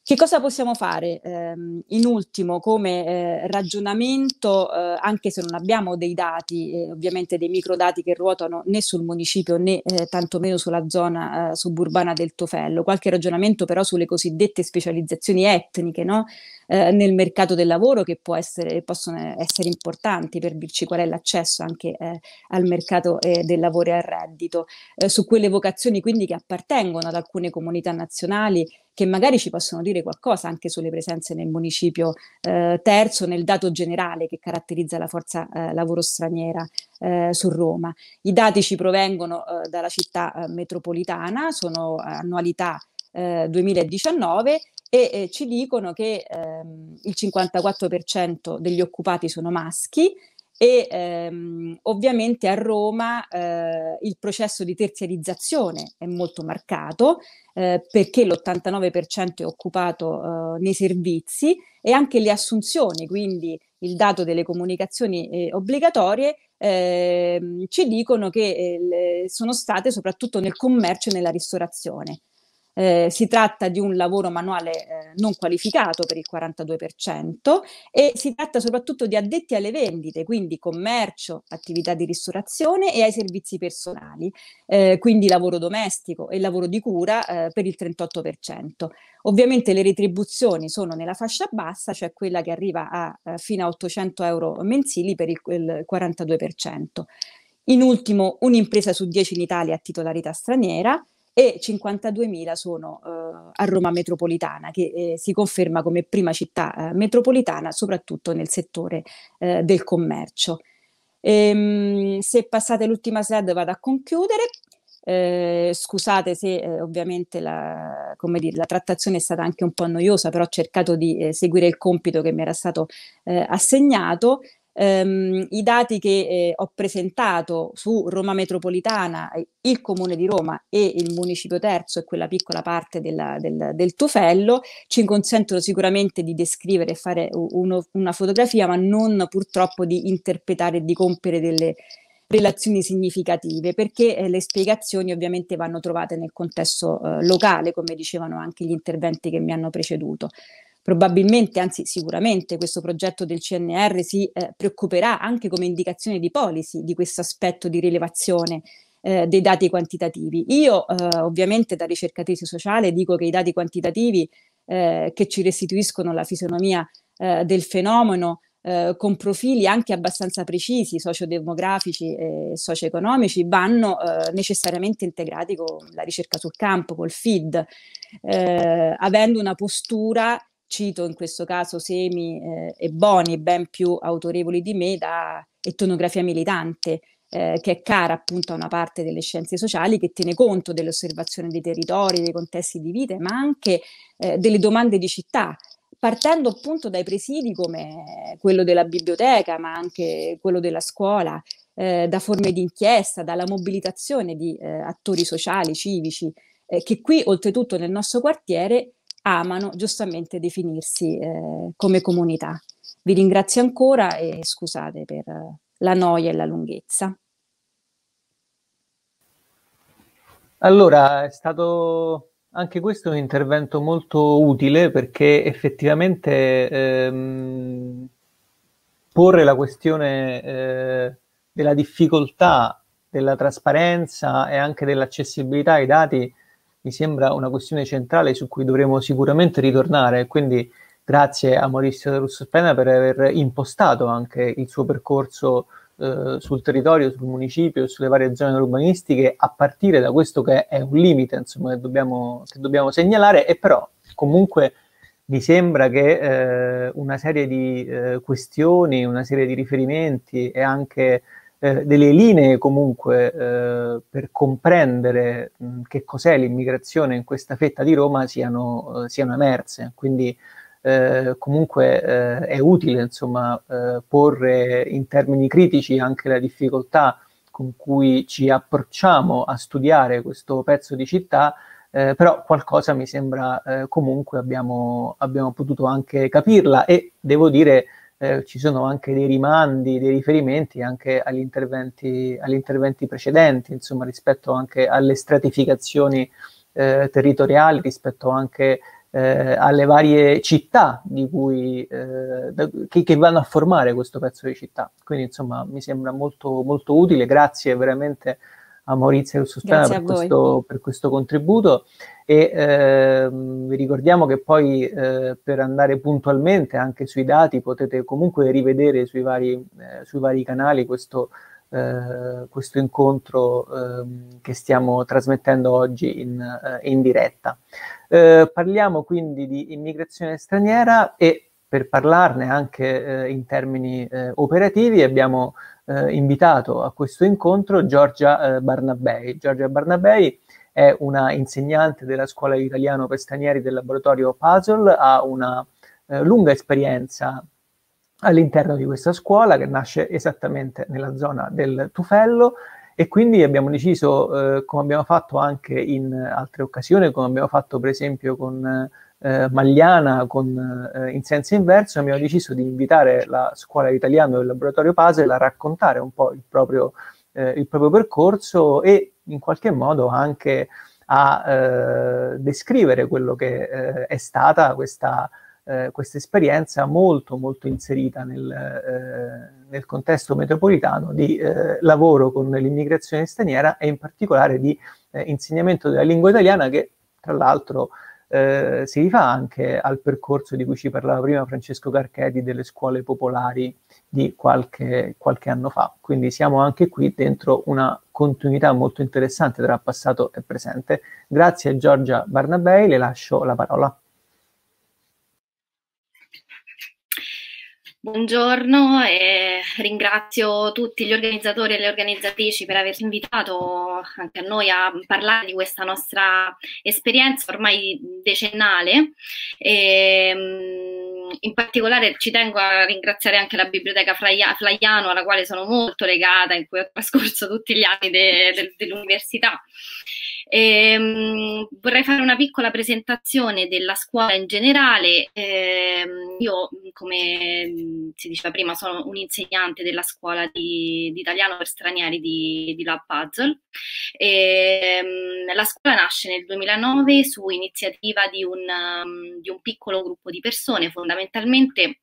Che cosa possiamo fare eh, in ultimo come eh, ragionamento, eh, anche se non abbiamo dei dati, eh, ovviamente dei microdati che ruotano né sul municipio né eh, tantomeno sulla zona eh, suburbana del Tofello, qualche ragionamento però sulle cosiddette specializzazioni etniche no? nel mercato del lavoro che essere, possono essere importanti per dirci qual è l'accesso anche al mercato del lavoro e al reddito, su quelle vocazioni quindi che appartengono ad alcune comunità nazionali che magari ci possono dire qualcosa anche sulle presenze nel municipio eh, terzo, nel dato generale che caratterizza la forza eh, lavoro straniera eh, su Roma. I dati ci provengono eh, dalla città eh, metropolitana, sono eh, annualità eh, 2019 e eh, ci dicono che ehm, il 54% degli occupati sono maschi e ehm, ovviamente a Roma eh, il processo di terziarizzazione è molto marcato eh, perché l'89% è occupato eh, nei servizi e anche le assunzioni, quindi il dato delle comunicazioni eh, obbligatorie, ehm, ci dicono che eh, le, sono state soprattutto nel commercio e nella ristorazione. Eh, si tratta di un lavoro manuale eh, non qualificato per il 42% e si tratta soprattutto di addetti alle vendite, quindi commercio, attività di ristorazione e ai servizi personali, eh, quindi lavoro domestico e lavoro di cura eh, per il 38%. Ovviamente le retribuzioni sono nella fascia bassa, cioè quella che arriva a eh, fino a 800 euro mensili per il, il 42%. In ultimo, un'impresa su 10 in Italia a titolarità straniera, e 52.000 sono eh, a Roma metropolitana, che eh, si conferma come prima città eh, metropolitana, soprattutto nel settore eh, del commercio. E, ehm, se passate l'ultima slide vado a concludere. Eh, scusate se eh, ovviamente la, dire, la, trattazione è stata anche un po' noiosa, però ho cercato di eh, seguire il compito che mi era stato eh, assegnato ehm, i dati che eh, ho presentato su Roma Metropolitana, eh, il Comune di Roma e il Municipio Terzo e quella piccola parte della, del, del Tofello ci consentono sicuramente di descrivere e fare uno, una fotografia, ma non purtroppo di interpretare e di compiere delle relazioni significative, perché eh, le spiegazioni ovviamente vanno trovate nel contesto eh, locale, come dicevano anche gli interventi che mi hanno preceduto. Probabilmente, anzi sicuramente, questo progetto del CNR si eh, preoccuperà anche come indicazione di policy di questo aspetto di rilevazione eh, dei dati quantitativi. Io eh, ovviamente da ricercatrice sociale dico che i dati quantitativi eh, che ci restituiscono la fisionomia eh, del fenomeno eh, con profili anche abbastanza precisi, sociodemografici e socio-economici, vanno eh, necessariamente integrati con la ricerca sul campo, col FID, eh, avendo una postura cito in questo caso Semi eh, e Boni, ben più autorevoli di me, da etnografia militante, eh, che è cara appunto a una parte delle scienze sociali, che tiene conto dell'osservazione dei territori, dei contesti di vita, ma anche eh, delle domande di città, partendo appunto dai presidi come quello della biblioteca, ma anche quello della scuola, eh, da forme di inchiesta, dalla mobilitazione di eh, attori sociali, civici, eh, che qui oltretutto nel nostro quartiere amano giustamente definirsi eh, come comunità. Vi ringrazio ancora e scusate per eh, la noia e la lunghezza. Allora, è stato anche questo un intervento molto utile perché effettivamente ehm, porre la questione eh, della difficoltà, della trasparenza e anche dell'accessibilità ai dati mi sembra una questione centrale su cui dovremo sicuramente ritornare. Quindi grazie a Maurizio Russo Spena per aver impostato anche il suo percorso eh, sul territorio, sul municipio, sulle varie zone urbanistiche, a partire da questo che è un limite insomma, che, dobbiamo, che dobbiamo segnalare, e però comunque mi sembra che eh, una serie di eh, questioni, una serie di riferimenti e anche eh, delle linee comunque eh, per comprendere mh, che cos'è l'immigrazione in questa fetta di Roma siano, eh, siano emerse. Quindi eh, comunque eh, è utile insomma, porre in termini critici anche la difficoltà con cui ci approcciamo a studiare questo pezzo di città, eh, però qualcosa mi sembra comunque abbiamo, abbiamo, potuto anche capirla e devo dire eh, ci sono anche dei rimandi, dei riferimenti anche agli interventi, agli interventi precedenti, insomma, rispetto anche alle stratificazioni eh, territoriali, rispetto anche eh, alle varie città di cui, eh, da, che, che, vanno a formare questo pezzo di città. Quindi, insomma, mi sembra molto, molto utile. Grazie veramente a Maurizio e per questo, per questo, contributo e eh, vi ricordiamo che poi eh, per andare puntualmente anche sui dati potete comunque rivedere sui vari, eh, sui vari canali questo, eh, questo incontro ehm, che stiamo trasmettendo oggi in, eh, in diretta. Eh, parliamo quindi di immigrazione straniera e per parlarne anche in termini operativi abbiamo eh, invitato a questo incontro Giorgia eh, Barnabei. Giorgia Barnabei è una insegnante della scuola italiano per stranieri del laboratorio Puzzle, ha una eh, lunga esperienza all'interno di questa scuola che nasce esattamente nella zona del Tufello e quindi abbiamo deciso, eh, come abbiamo fatto anche in altre occasioni, come abbiamo fatto per esempio con eh, eh, magliana con, eh, in senso inverso, abbiamo deciso di invitare la scuola italiana del laboratorio Puzzle a raccontare un po' il proprio, eh, il proprio percorso e in qualche modo anche a eh, descrivere quello che eh, è stata questa, eh, questa esperienza molto molto inserita nel, nel contesto metropolitano di lavoro con l'immigrazione straniera e in particolare di insegnamento della lingua italiana che tra l'altro eh, si rifà anche al percorso di cui ci parlava prima Francesco Carchetti delle scuole popolari di qualche, qualche anno fa. Quindi siamo anche qui dentro una continuità molto interessante tra passato e presente. Grazie Giorgia Barnabei, le lascio la parola. Buongiorno e ringrazio tutti gli organizzatori e le organizzatrici per averci invitato anche a noi a parlare di questa nostra esperienza ormai decennale. E, ehm, in particolare ci tengo a ringraziare anche la biblioteca Flaiano alla quale sono molto legata, in cui ho trascorso tutti gli anni de, de, dell'università. Ehm, vorrei fare una piccola presentazione della scuola in generale. Ehm, io, come mm, si diceva prima, sono un insegnante della scuola di, di italiano per stranieri di, di Lab Puzzle. Ehm, la scuola nasce nel 2009 su iniziativa di un, um, di un piccolo gruppo di persone, fondamentalmente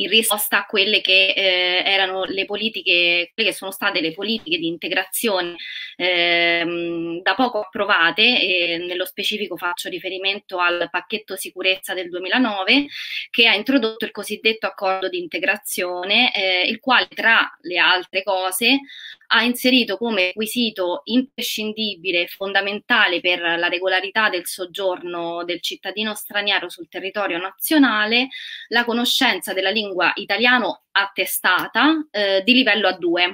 in risposta a quelle che eh, erano le politiche, quelle che sono state le politiche di integrazione eh, da poco approvate, e nello specifico faccio riferimento al pacchetto sicurezza del 2009 che ha introdotto il cosiddetto accordo di integrazione, eh, il quale tra le altre cose ha inserito come requisito imprescindibile, e fondamentale per la regolarità del soggiorno del cittadino straniero sul territorio nazionale la conoscenza della lingua italiano attestata eh, di livello A2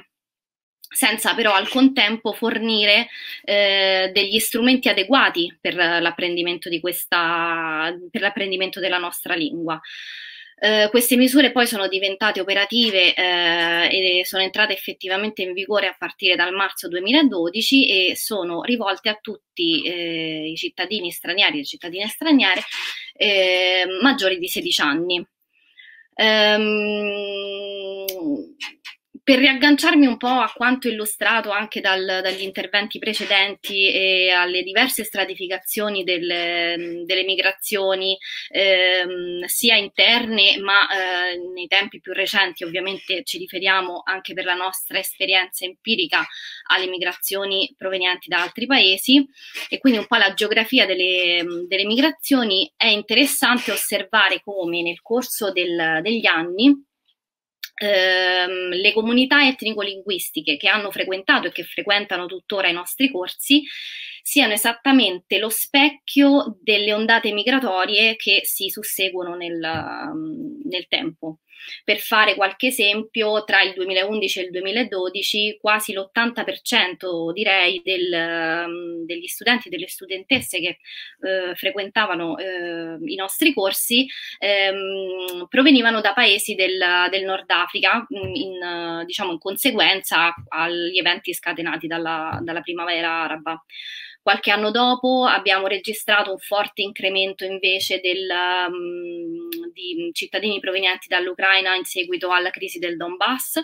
senza però al contempo fornire eh, degli strumenti adeguati per l'apprendimento, questa, per l'apprendimento della nostra lingua. Eh, queste misure poi sono diventate operative eh, e sono entrate effettivamente in vigore a partire dal marzo 2012 e sono rivolte a tutti eh, i cittadini stranieri e cittadine straniere eh, maggiori di 16 anni. Ehm, per riagganciarmi un po' a quanto illustrato anche dal, dagli interventi precedenti e alle diverse stratificazioni del, delle migrazioni, ehm, sia interne, ma eh, nei tempi più recenti ovviamente ci riferiamo anche per la nostra esperienza empirica alle migrazioni provenienti da altri paesi e quindi un po' la geografia delle, delle migrazioni è interessante osservare come nel corso del, degli anni Ehm, le comunità etnico-linguistiche che hanno frequentato e che frequentano tuttora i nostri corsi siano esattamente lo specchio delle ondate migratorie che si susseguono nel, mm, nel tempo. Per fare qualche esempio, tra il 2011 e il 2012 quasi l'80% direi del, mm, degli studenti e delle studentesse che eh, frequentavano eh, i nostri corsi ehm, provenivano da paesi del, del Nord Africa, mm, in, diciamo, in conseguenza agli eventi scatenati dalla, dalla primavera araba. Qualche anno dopo abbiamo registrato un forte incremento invece del, um, di cittadini provenienti dall'Ucraina in seguito alla crisi del Donbass.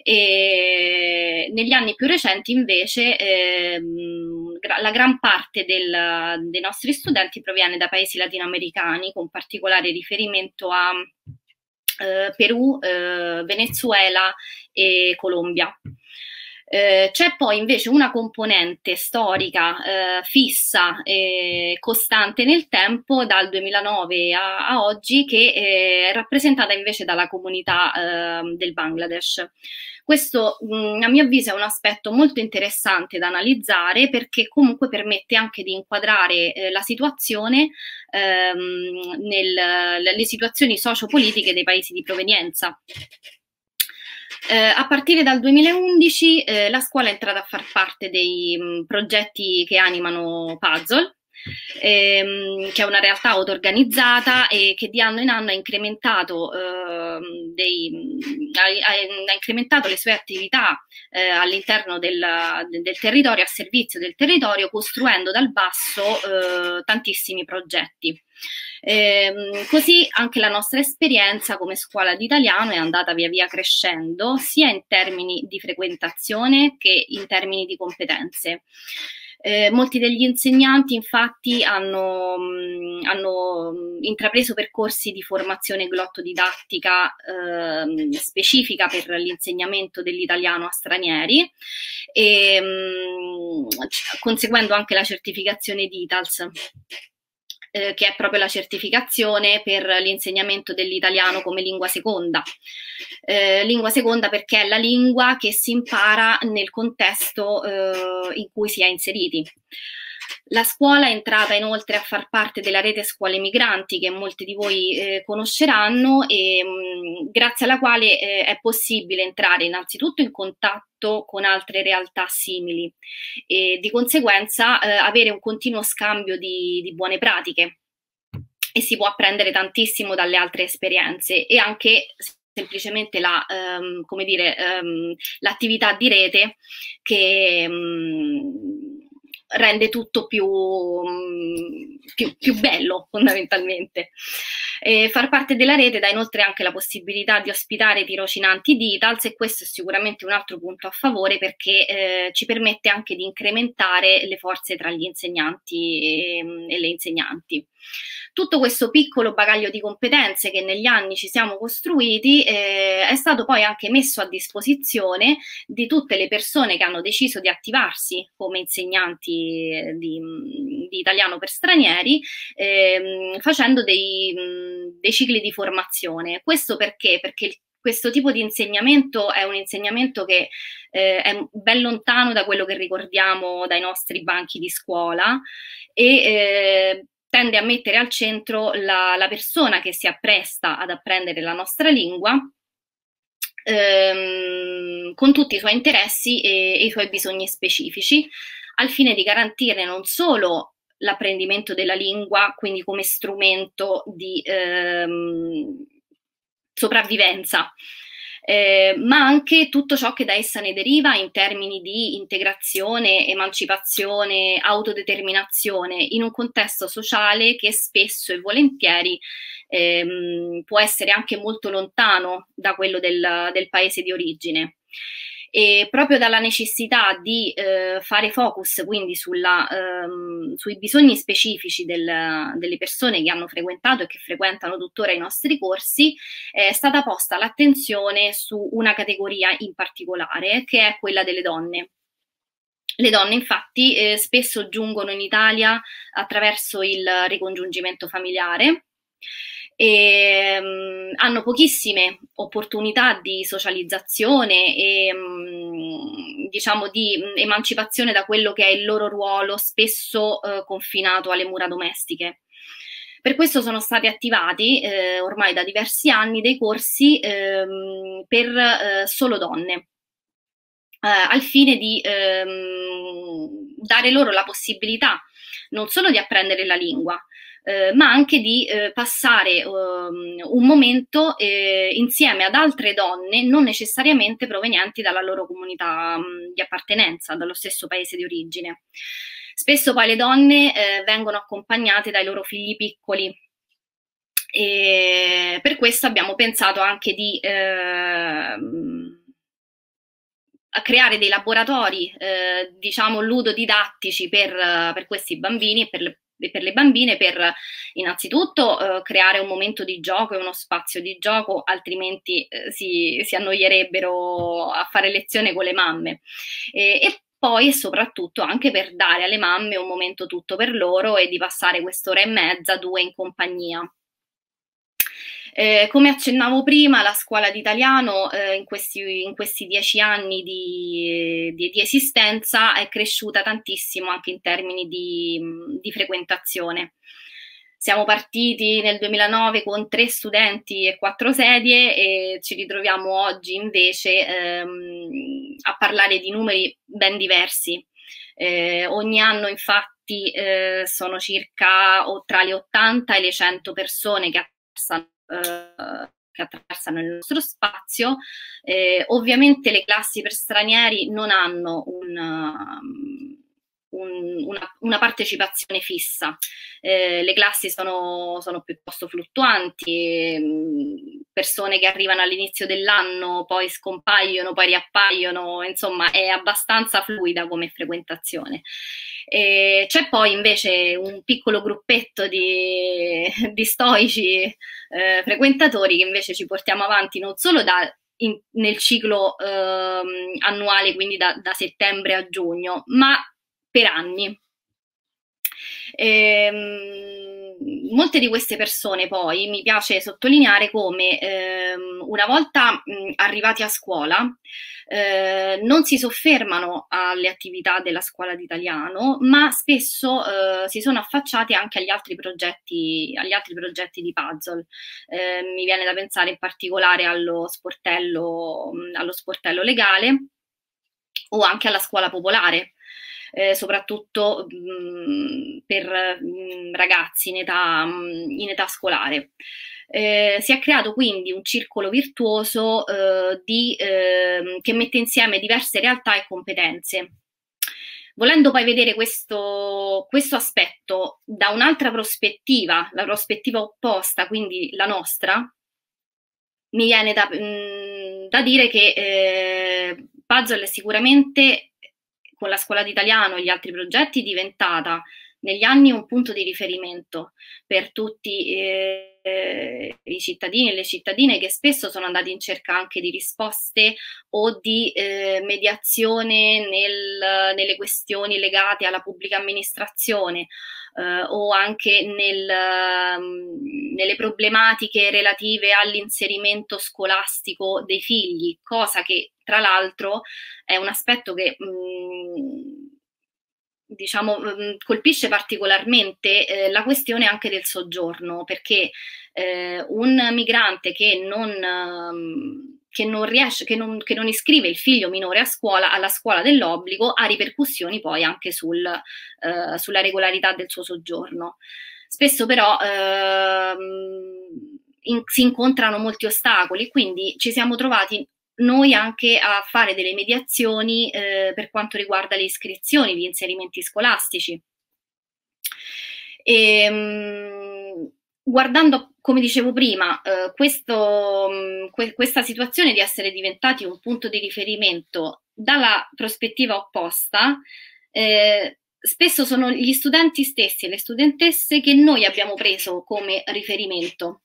E negli anni più recenti invece ehm, la gran parte del, dei nostri studenti proviene da paesi latinoamericani, con particolare riferimento a eh, Perù, eh, Venezuela e Colombia. Eh, c'è poi invece una componente storica eh, fissa e costante nel tempo dal 2009 a, a oggi che eh, è rappresentata invece dalla comunità eh, del Bangladesh. Questo mh, mm, a mio avviso è un aspetto molto interessante da analizzare perché comunque permette anche di inquadrare eh, la situazione ehm, nelle situazioni sociopolitiche dei paesi di provenienza. Eh, a partire dal 2011 eh, la scuola è entrata a far parte dei mh, mm, progetti che animano Puzzle, ehm, che è una realtà auto-organizzata e che di anno in anno ha incrementato, eh, dei, mm, ha, ha incrementato le sue attività eh, all'interno del, del, territorio, a servizio del territorio, costruendo dal basso eh, tantissimi progetti. Eh, così anche la nostra esperienza come scuola di italiano è andata via via crescendo, sia in termini di frequentazione che in termini di competenze. Eh, molti degli insegnanti infatti hanno, mh, hanno intrapreso percorsi di formazione glottodidattica eh, specifica per l'insegnamento dell'italiano a stranieri, e, mh, conseguendo anche la certificazione di ITALS eh, che è proprio la certificazione per l'insegnamento dell'italiano come lingua seconda. Eh, lingua seconda perché è la lingua che si impara nel contesto eh, in cui si è inseriti. La scuola è entrata inoltre a far parte della rete scuole migranti che molti di voi eh, conosceranno e mh, mm, grazie alla quale eh, è possibile entrare innanzitutto in contatto con altre realtà simili e di conseguenza eh, avere un continuo scambio di, di buone pratiche e si può apprendere tantissimo dalle altre esperienze e anche semplicemente la, um, come dire, um, l'attività di rete che um, rende tutto più, mm, più, più bello fondamentalmente. E far parte della rete dà inoltre anche la possibilità di ospitare tirocinanti digitals e questo è sicuramente un altro punto a favore perché eh, ci permette anche di incrementare le forze tra gli insegnanti e, ehm, e le insegnanti. Tutto questo piccolo bagaglio di competenze che negli anni ci siamo costruiti eh, è stato poi anche messo a disposizione di tutte le persone che hanno deciso di attivarsi come insegnanti di, di, italiano per stranieri ehm, facendo dei, dei, cicli di formazione. Questo perché? Perché il questo tipo di insegnamento è un insegnamento che eh, è ben lontano da quello che ricordiamo dai nostri banchi di scuola e eh, tende a mettere al centro la, la, persona che si appresta ad apprendere la nostra lingua ehm, con tutti i suoi interessi e, e i suoi bisogni specifici al fine di garantire non solo l'apprendimento della lingua, quindi come strumento di ehm, sopravvivenza, eh, ma anche tutto ciò che da essa ne deriva in termini di integrazione, emancipazione, autodeterminazione in un contesto sociale che spesso e volentieri ehm, può essere anche molto lontano da quello del, del paese di origine e proprio dalla necessità di eh, fare focus quindi sulla, ehm, sui bisogni specifici del, delle persone che hanno frequentato e che frequentano tuttora i nostri corsi è stata posta l'attenzione su una categoria in particolare che è quella delle donne. Le donne infatti eh, spesso giungono in Italia attraverso il ricongiungimento familiare e um, hanno pochissime opportunità di socializzazione e um, diciamo di mm, emancipazione da quello che è il loro ruolo spesso uh, confinato alle mura domestiche. Per questo sono stati attivati eh, ormai da diversi anni dei corsi ehm, per eh, solo donne, eh, al fine di ehm, dare loro la possibilità non solo di apprendere la lingua, eh, ma anche di eh, passare um, un momento eh, insieme ad altre donne non necessariamente provenienti dalla loro comunità mh, mm, di appartenenza, dallo stesso paese di origine. Spesso poi le donne eh, vengono accompagnate dai loro figli piccoli, e per questo abbiamo pensato anche di eh, creare dei laboratori, eh, diciamo, ludodidattici per, per, questi bambini e per, per le bambine per innanzitutto eh, creare un momento di gioco e uno spazio di gioco, altrimenti eh, si, si, annoierebbero a fare lezione con le mamme. E, e poi e soprattutto anche per dare alle mamme un momento tutto per loro e di passare quest'ora e mezza, due in compagnia. Eh, come accennavo prima, la scuola di italiano eh, in, questi, in, questi, dieci anni di, di, di, esistenza è cresciuta tantissimo anche in termini di, di frequentazione. Siamo partiti nel 2009 con tre studenti e quattro sedie e ci ritroviamo oggi invece ehm, a parlare di numeri ben diversi. Eh, ogni anno infatti eh, sono circa o, tra le 80 e le 100 persone che passano eh, che attraversano il nostro spazio. Eh, ovviamente le classi per stranieri non hanno un... Um, un, una, una, partecipazione fissa. Eh, le classi sono, sono, piuttosto fluttuanti, ehm, persone che arrivano all'inizio dell'anno, poi scompaiono, poi riappaiono, insomma è abbastanza fluida come frequentazione. Eh, c'è poi invece un piccolo gruppetto di, di stoici eh, frequentatori che invece ci portiamo avanti non solo da, in, nel ciclo ehm, annuale, quindi da, da settembre a giugno, ma per anni. Ehm, molte di queste persone poi mi piace sottolineare come ehm, una volta mh, arrivati a scuola eh, non si soffermano alle attività della scuola d'italiano, ma spesso eh, si sono affacciati anche agli altri progetti, agli altri progetti di puzzle. Eh, mi viene da pensare in particolare allo sportello, mh, allo sportello legale o anche alla scuola popolare eh, soprattutto mh, mm, per mh, mm, ragazzi in età, mh, mm, in età scolare. Eh, si è creato quindi un circolo virtuoso eh, di, ehm, che mette insieme diverse realtà e competenze. Volendo poi vedere questo, questo aspetto da un'altra prospettiva, la prospettiva opposta, quindi la nostra, mi viene da, da dire che eh, Puzzle è sicuramente con la scuola di e gli altri progetti diventata negli anni un punto di riferimento per tutti eh, i cittadini e le cittadine che spesso sono andati in cerca anche di risposte o di eh, mediazione nel, nelle questioni legate alla pubblica amministrazione eh, o anche nel, nelle problematiche relative all'inserimento scolastico dei figli, cosa che tra l'altro è un aspetto che mh, diciamo, mm, mm, colpisce particolarmente eh, la questione anche del soggiorno, perché eh, un migrante che non, ehm, che non riesce, che non, che non, iscrive il figlio minore a scuola, alla scuola dell'obbligo, ha ripercussioni poi anche sul, eh, sulla regolarità del suo soggiorno. Spesso però ehm, in, si incontrano molti ostacoli, quindi ci siamo trovati noi anche a fare delle mediazioni eh, per quanto riguarda le iscrizioni, gli inserimenti scolastici. E, ehm, guardando, come dicevo prima, eh, questo, mm, que questa situazione di essere diventati un punto di riferimento dalla prospettiva opposta, eh, spesso sono gli studenti stessi e le studentesse che noi abbiamo preso come riferimento.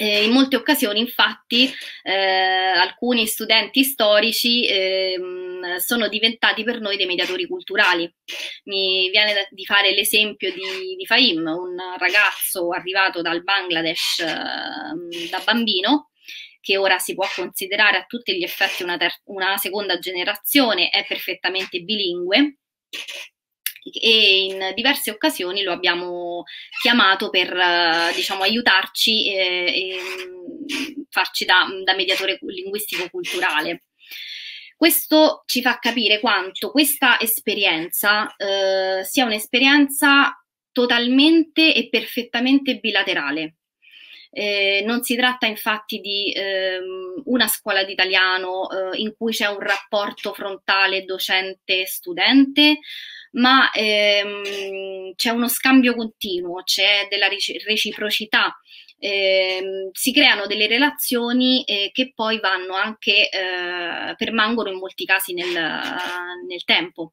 Eh, in molte occasioni, infatti, eh, alcuni studenti storici eh, sono diventati per noi dei mediatori culturali. Mi viene da, di fare l'esempio di, di Fahim, un ragazzo arrivato dal Bangladesh ehm, da bambino, che ora si può considerare a tutti gli effetti una, ter- una seconda generazione, è perfettamente bilingue e in diverse occasioni lo abbiamo chiamato per eh, diciamo, aiutarci eh, e, e mm, farci da, da mediatore linguistico-culturale. Questo ci fa capire quanto questa esperienza eh, sia un'esperienza totalmente e perfettamente bilaterale. Eh, non si tratta infatti di ehm, una scuola d'italiano eh, in cui c'è un rapporto frontale docente-studente, ma ehm, c'è uno scambio continuo, c'è della reciprocità. Eh, si creano delle relazioni eh, che poi vanno anche, eh, permangono in molti casi nel, nel tempo.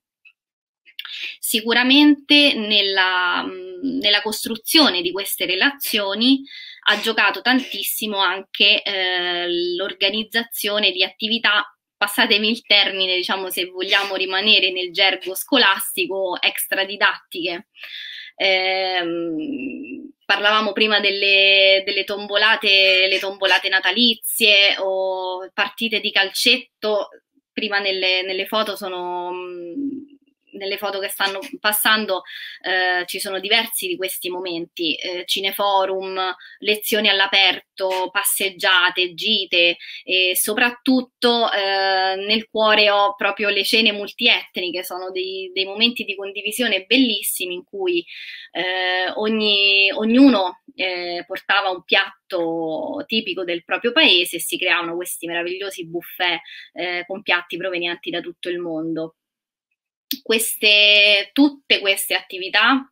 Sicuramente nella, nella, costruzione di queste relazioni ha giocato tantissimo anche eh, l'organizzazione di attività passatemi il termine, diciamo, se vogliamo rimanere nel gergo scolastico, extradidattiche. Eh, parlavamo prima delle, delle tombolate, tombolate, natalizie o partite di calcetto, prima nelle, nelle foto sono mm, nelle foto che stanno passando eh, ci sono diversi di questi momenti, eh, cineforum, lezioni all'aperto, passeggiate, gite e soprattutto eh, nel cuore ho proprio le cene multietniche, sono dei, dei momenti di condivisione bellissimi in cui eh, ogni, ognuno eh, portava un piatto tipico del proprio paese e si creavano questi meravigliosi buffet eh, con piatti provenienti da tutto il mondo queste, tutte queste attività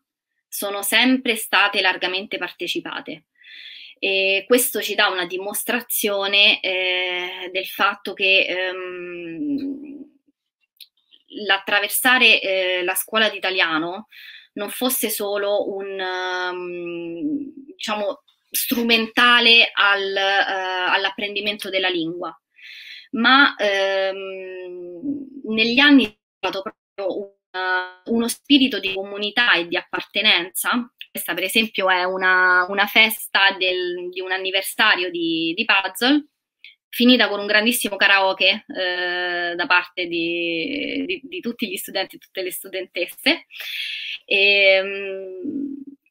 sono sempre state largamente partecipate. E questo ci dà una dimostrazione eh, del fatto che ehm, l'attraversare eh, la scuola d'italiano non fosse solo un um, diciamo strumentale al, uh, all'apprendimento della lingua, ma ehm, negli anni una, uno spirito di comunità e di appartenenza. Questa, per esempio, è una, una festa del, di un anniversario di, di Puzzle finita con un grandissimo karaoke eh, da parte di, di, di, tutti gli studenti e tutte le studentesse. E, ehm,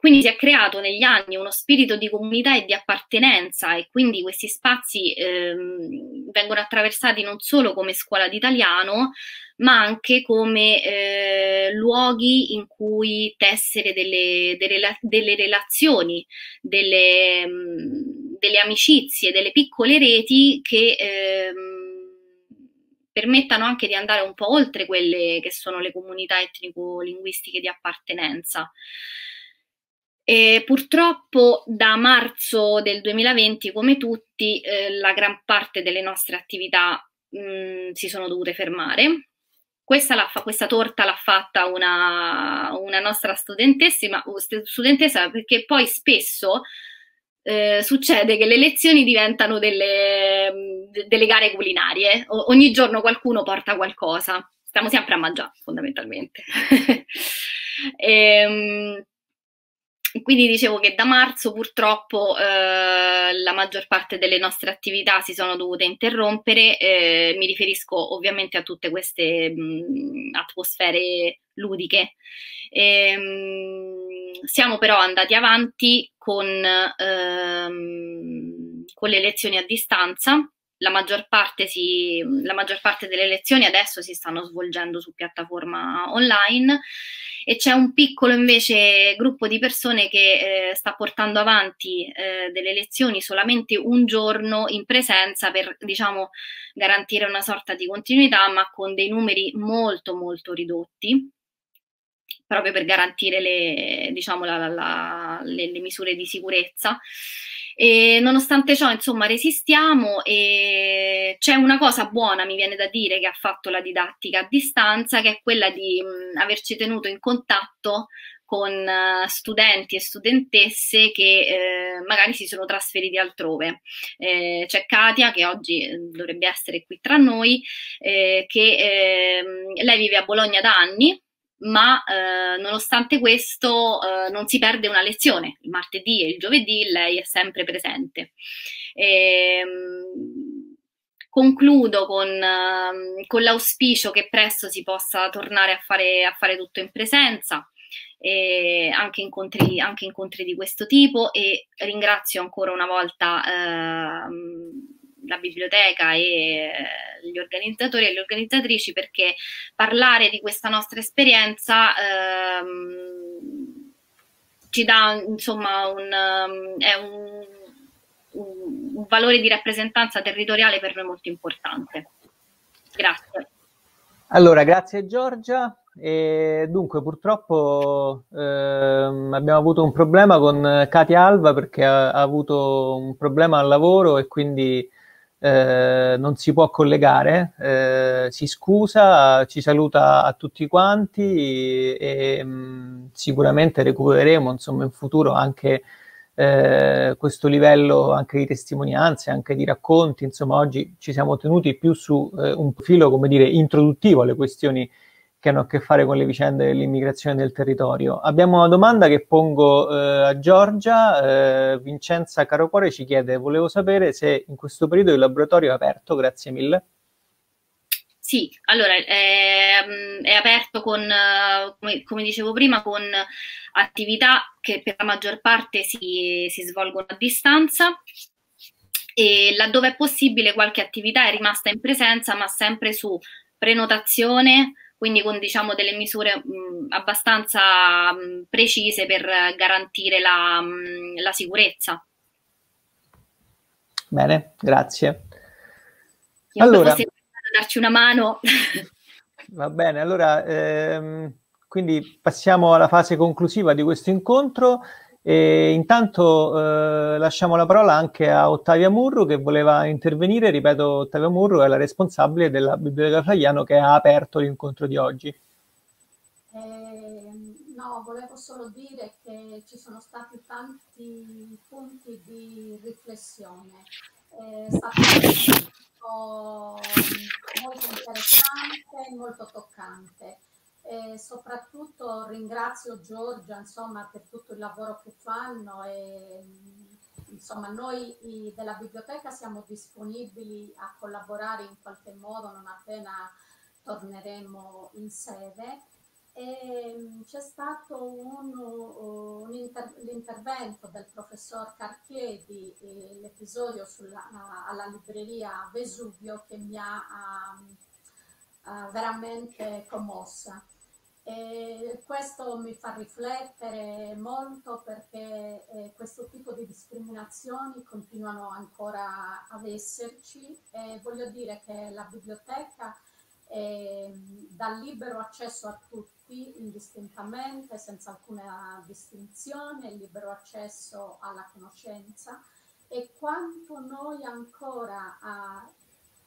quindi si è creato negli anni uno spirito di comunità e di appartenenza e quindi questi spazi ehm, vengono attraversati non solo come scuola d'italiano, ma anche come eh, luoghi in cui tessere delle, delle, delle relazioni, delle, mh, mm, delle, amicizie, delle piccole reti che ehm, permettano anche di andare un po' oltre quelle che sono le comunità etnico-linguistiche di appartenenza. E purtroppo da marzo del 2020, come tutti, eh, la gran parte delle nostre attività mh, mm, si sono dovute fermare. Questa, questa torta l'ha fatta una, una nostra studentessima, studentessa perché poi spesso eh, succede che le lezioni diventano delle, mm, delle gare culinarie. O, ogni giorno qualcuno porta qualcosa. Stiamo sempre a mangiare, fondamentalmente. e, ehm, quindi dicevo che da marzo purtroppo eh, la maggior parte delle nostre attività si sono dovute interrompere, eh, mi riferisco ovviamente a tutte queste mh, atmosfere ludiche. E, ehm, mh, siamo però andati avanti con, ehm, con le lezioni a distanza la maggior, si, la maggior parte delle lezioni adesso si stanno svolgendo su piattaforma online e c'è un piccolo invece gruppo di persone che eh, sta portando avanti eh, delle lezioni solamente un giorno in presenza per diciamo garantire una sorta di continuità ma con dei numeri molto molto ridotti proprio per garantire le, diciamo, la, la, la, le, le misure di sicurezza e nonostante ciò, insomma, resistiamo e c'è una cosa buona, mi viene da dire, che ha fatto la didattica a distanza, che è quella di mh, averci tenuto in contatto con eh, studenti e studentesse che eh, magari si sono trasferiti altrove. Eh, c'è Katia che oggi eh, dovrebbe essere qui tra noi, eh, che ehm, lei vive a Bologna da anni ma eh, nonostante questo eh, non si perde una lezione, il martedì e il giovedì lei è sempre presente. E, ehm, concludo con, ehm, con, l'auspicio che presto si possa tornare a fare, a fare tutto in presenza. Anche incontri, anche, incontri, di questo tipo e ringrazio ancora una volta eh, la biblioteca e eh, gli organizzatori e le organizzatrici perché parlare di questa nostra esperienza ehm, ci dà insomma ehm, un, un, un valore di rappresentanza territoriale per noi molto importante. Grazie. Allora, grazie Giorgia. E dunque, purtroppo ehm, abbiamo avuto un problema con Katia Alva perché ha, ha, avuto un problema al lavoro e quindi eh, non si può collegare, eh, si scusa, ci saluta a tutti quanti e, mh, mm, sicuramente recupereremo insomma, in futuro anche eh, questo livello anche di testimonianze, anche di racconti. Insomma, oggi ci siamo tenuti più su eh, un profilo, come dire, introduttivo alle questioni che hanno a che fare con le vicende dell'immigrazione del territorio. Abbiamo una domanda che pongo eh, a Giorgia. Eh, Vincenza Carocuore ci chiede, volevo sapere se in questo periodo il laboratorio è aperto, grazie mille. Sì, allora è, mm, è aperto con, eh, come, come, dicevo prima, con attività che per la maggior parte si, si svolgono a distanza e laddove è possibile qualche attività è rimasta in presenza ma sempre su prenotazione, quindi con diciamo, delle misure mh, abbastanza mh, precise per garantire la, mh, la sicurezza. Bene, grazie. Chiunque allora, fosse darci una mano. Va bene, allora ehm, quindi passiamo alla fase conclusiva di questo incontro. E intanto eh, lasciamo la parola anche a Ottavia Murru che voleva intervenire. Ripeto, Ottavia Murru è la responsabile della Biblioteca Flaiano che ha aperto l'incontro di oggi. Eh, no, volevo solo dire che ci sono stati tanti punti di riflessione. È stato molto interessante e molto toccante. E soprattutto ringrazio Giorgia insomma, per tutto il lavoro che fanno e, insomma, noi della biblioteca siamo disponibili a collaborare in qualche modo non appena torneremo in sede. Mm, c'è stato l'intervento del professor Carchiedi, l'episodio alla libreria Vesuvio che mi ha, mm, ha eh, veramente commossa. E questo mi fa riflettere molto perché eh, questo tipo di discriminazioni continuano ancora ad esserci e voglio dire che la biblioteca eh, dà libero accesso a tutti indistintamente, senza alcuna distinzione, libero accesso alla conoscenza e quanto noi ancora a,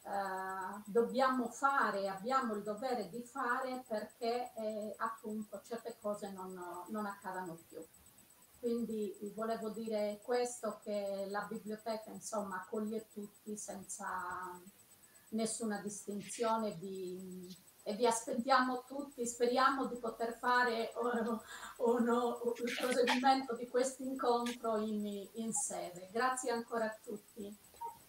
eh, dobbiamo fare, abbiamo il dovere di fare perché eh, appunto certe cose non, non accadano più. Quindi volevo dire questo, che la biblioteca insomma accoglie tutti senza nessuna distinzione di, e vi aspettiamo tutti, speriamo di poter fare uno, eh, un proseguimento di questo incontro in, in sede. Grazie ancora a tutti.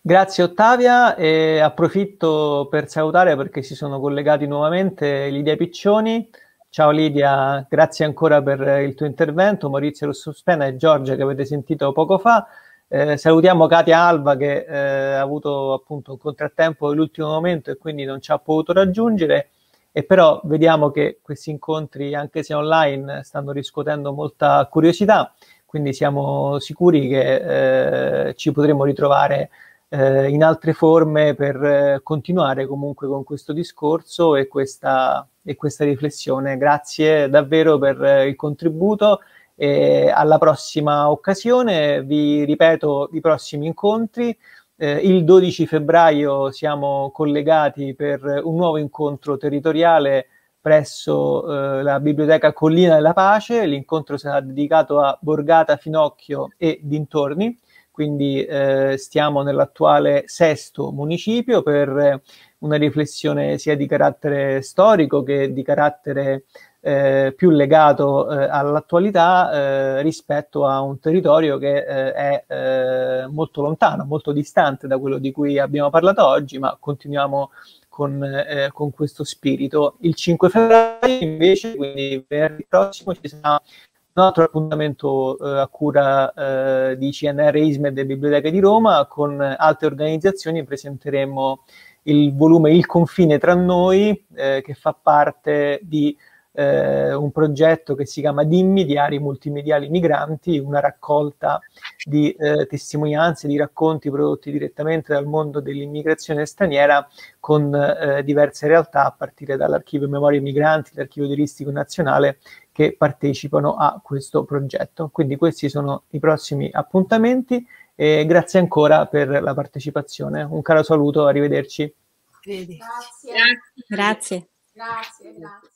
Grazie Ottavia e approfitto per salutare perché si sono collegati nuovamente Lidia Piccioni. Ciao Lidia, grazie ancora per il tuo intervento, Maurizio Rossospena e Giorgia che avete sentito poco fa. Eh, salutiamo Katia Alva che eh, ha avuto appunto un contrattempo all'ultimo momento e quindi non ci ha potuto raggiungere e però vediamo che questi incontri anche se online stanno riscuotendo molta curiosità quindi siamo sicuri che eh, ci potremo ritrovare eh, in altre forme per eh, continuare comunque con questo discorso e questa, e questa riflessione. Grazie davvero per eh, il contributo e alla prossima occasione. Vi ripeto i prossimi incontri. Eh, il 12 febbraio siamo collegati per un nuovo incontro territoriale presso eh, la biblioteca Collina della Pace. L'incontro sarà dedicato a Borgata Finocchio e dintorni quindi eh, stiamo nell'attuale sesto municipio per eh, una riflessione sia di carattere storico che di carattere eh, più legato eh, all'attualità eh, rispetto a un territorio che eh, è molto lontano, molto distante da quello di cui abbiamo parlato oggi, ma continuiamo con, con questo spirito. Il 5 febbraio invece, quindi venerdì prossimo, ci sarà un altro appuntamento eh, a cura eh, di CNR ISME e Biblioteca di Roma con altre organizzazioni presenteremo il volume Il confine tra noi eh, che fa parte di eh, un progetto che si chiama Dimmi, Diari Multimediali Migranti, una raccolta di eh, testimonianze, di racconti prodotti direttamente dal mondo dell'immigrazione straniera con eh, diverse realtà a partire dall'archivio Memorie Migranti, l'archivio turistico nazionale che partecipano a questo progetto. Quindi questi sono i prossimi appuntamenti e grazie ancora per la partecipazione. Un caro saluto, arrivederci. Grazie. Grazie. grazie. grazie.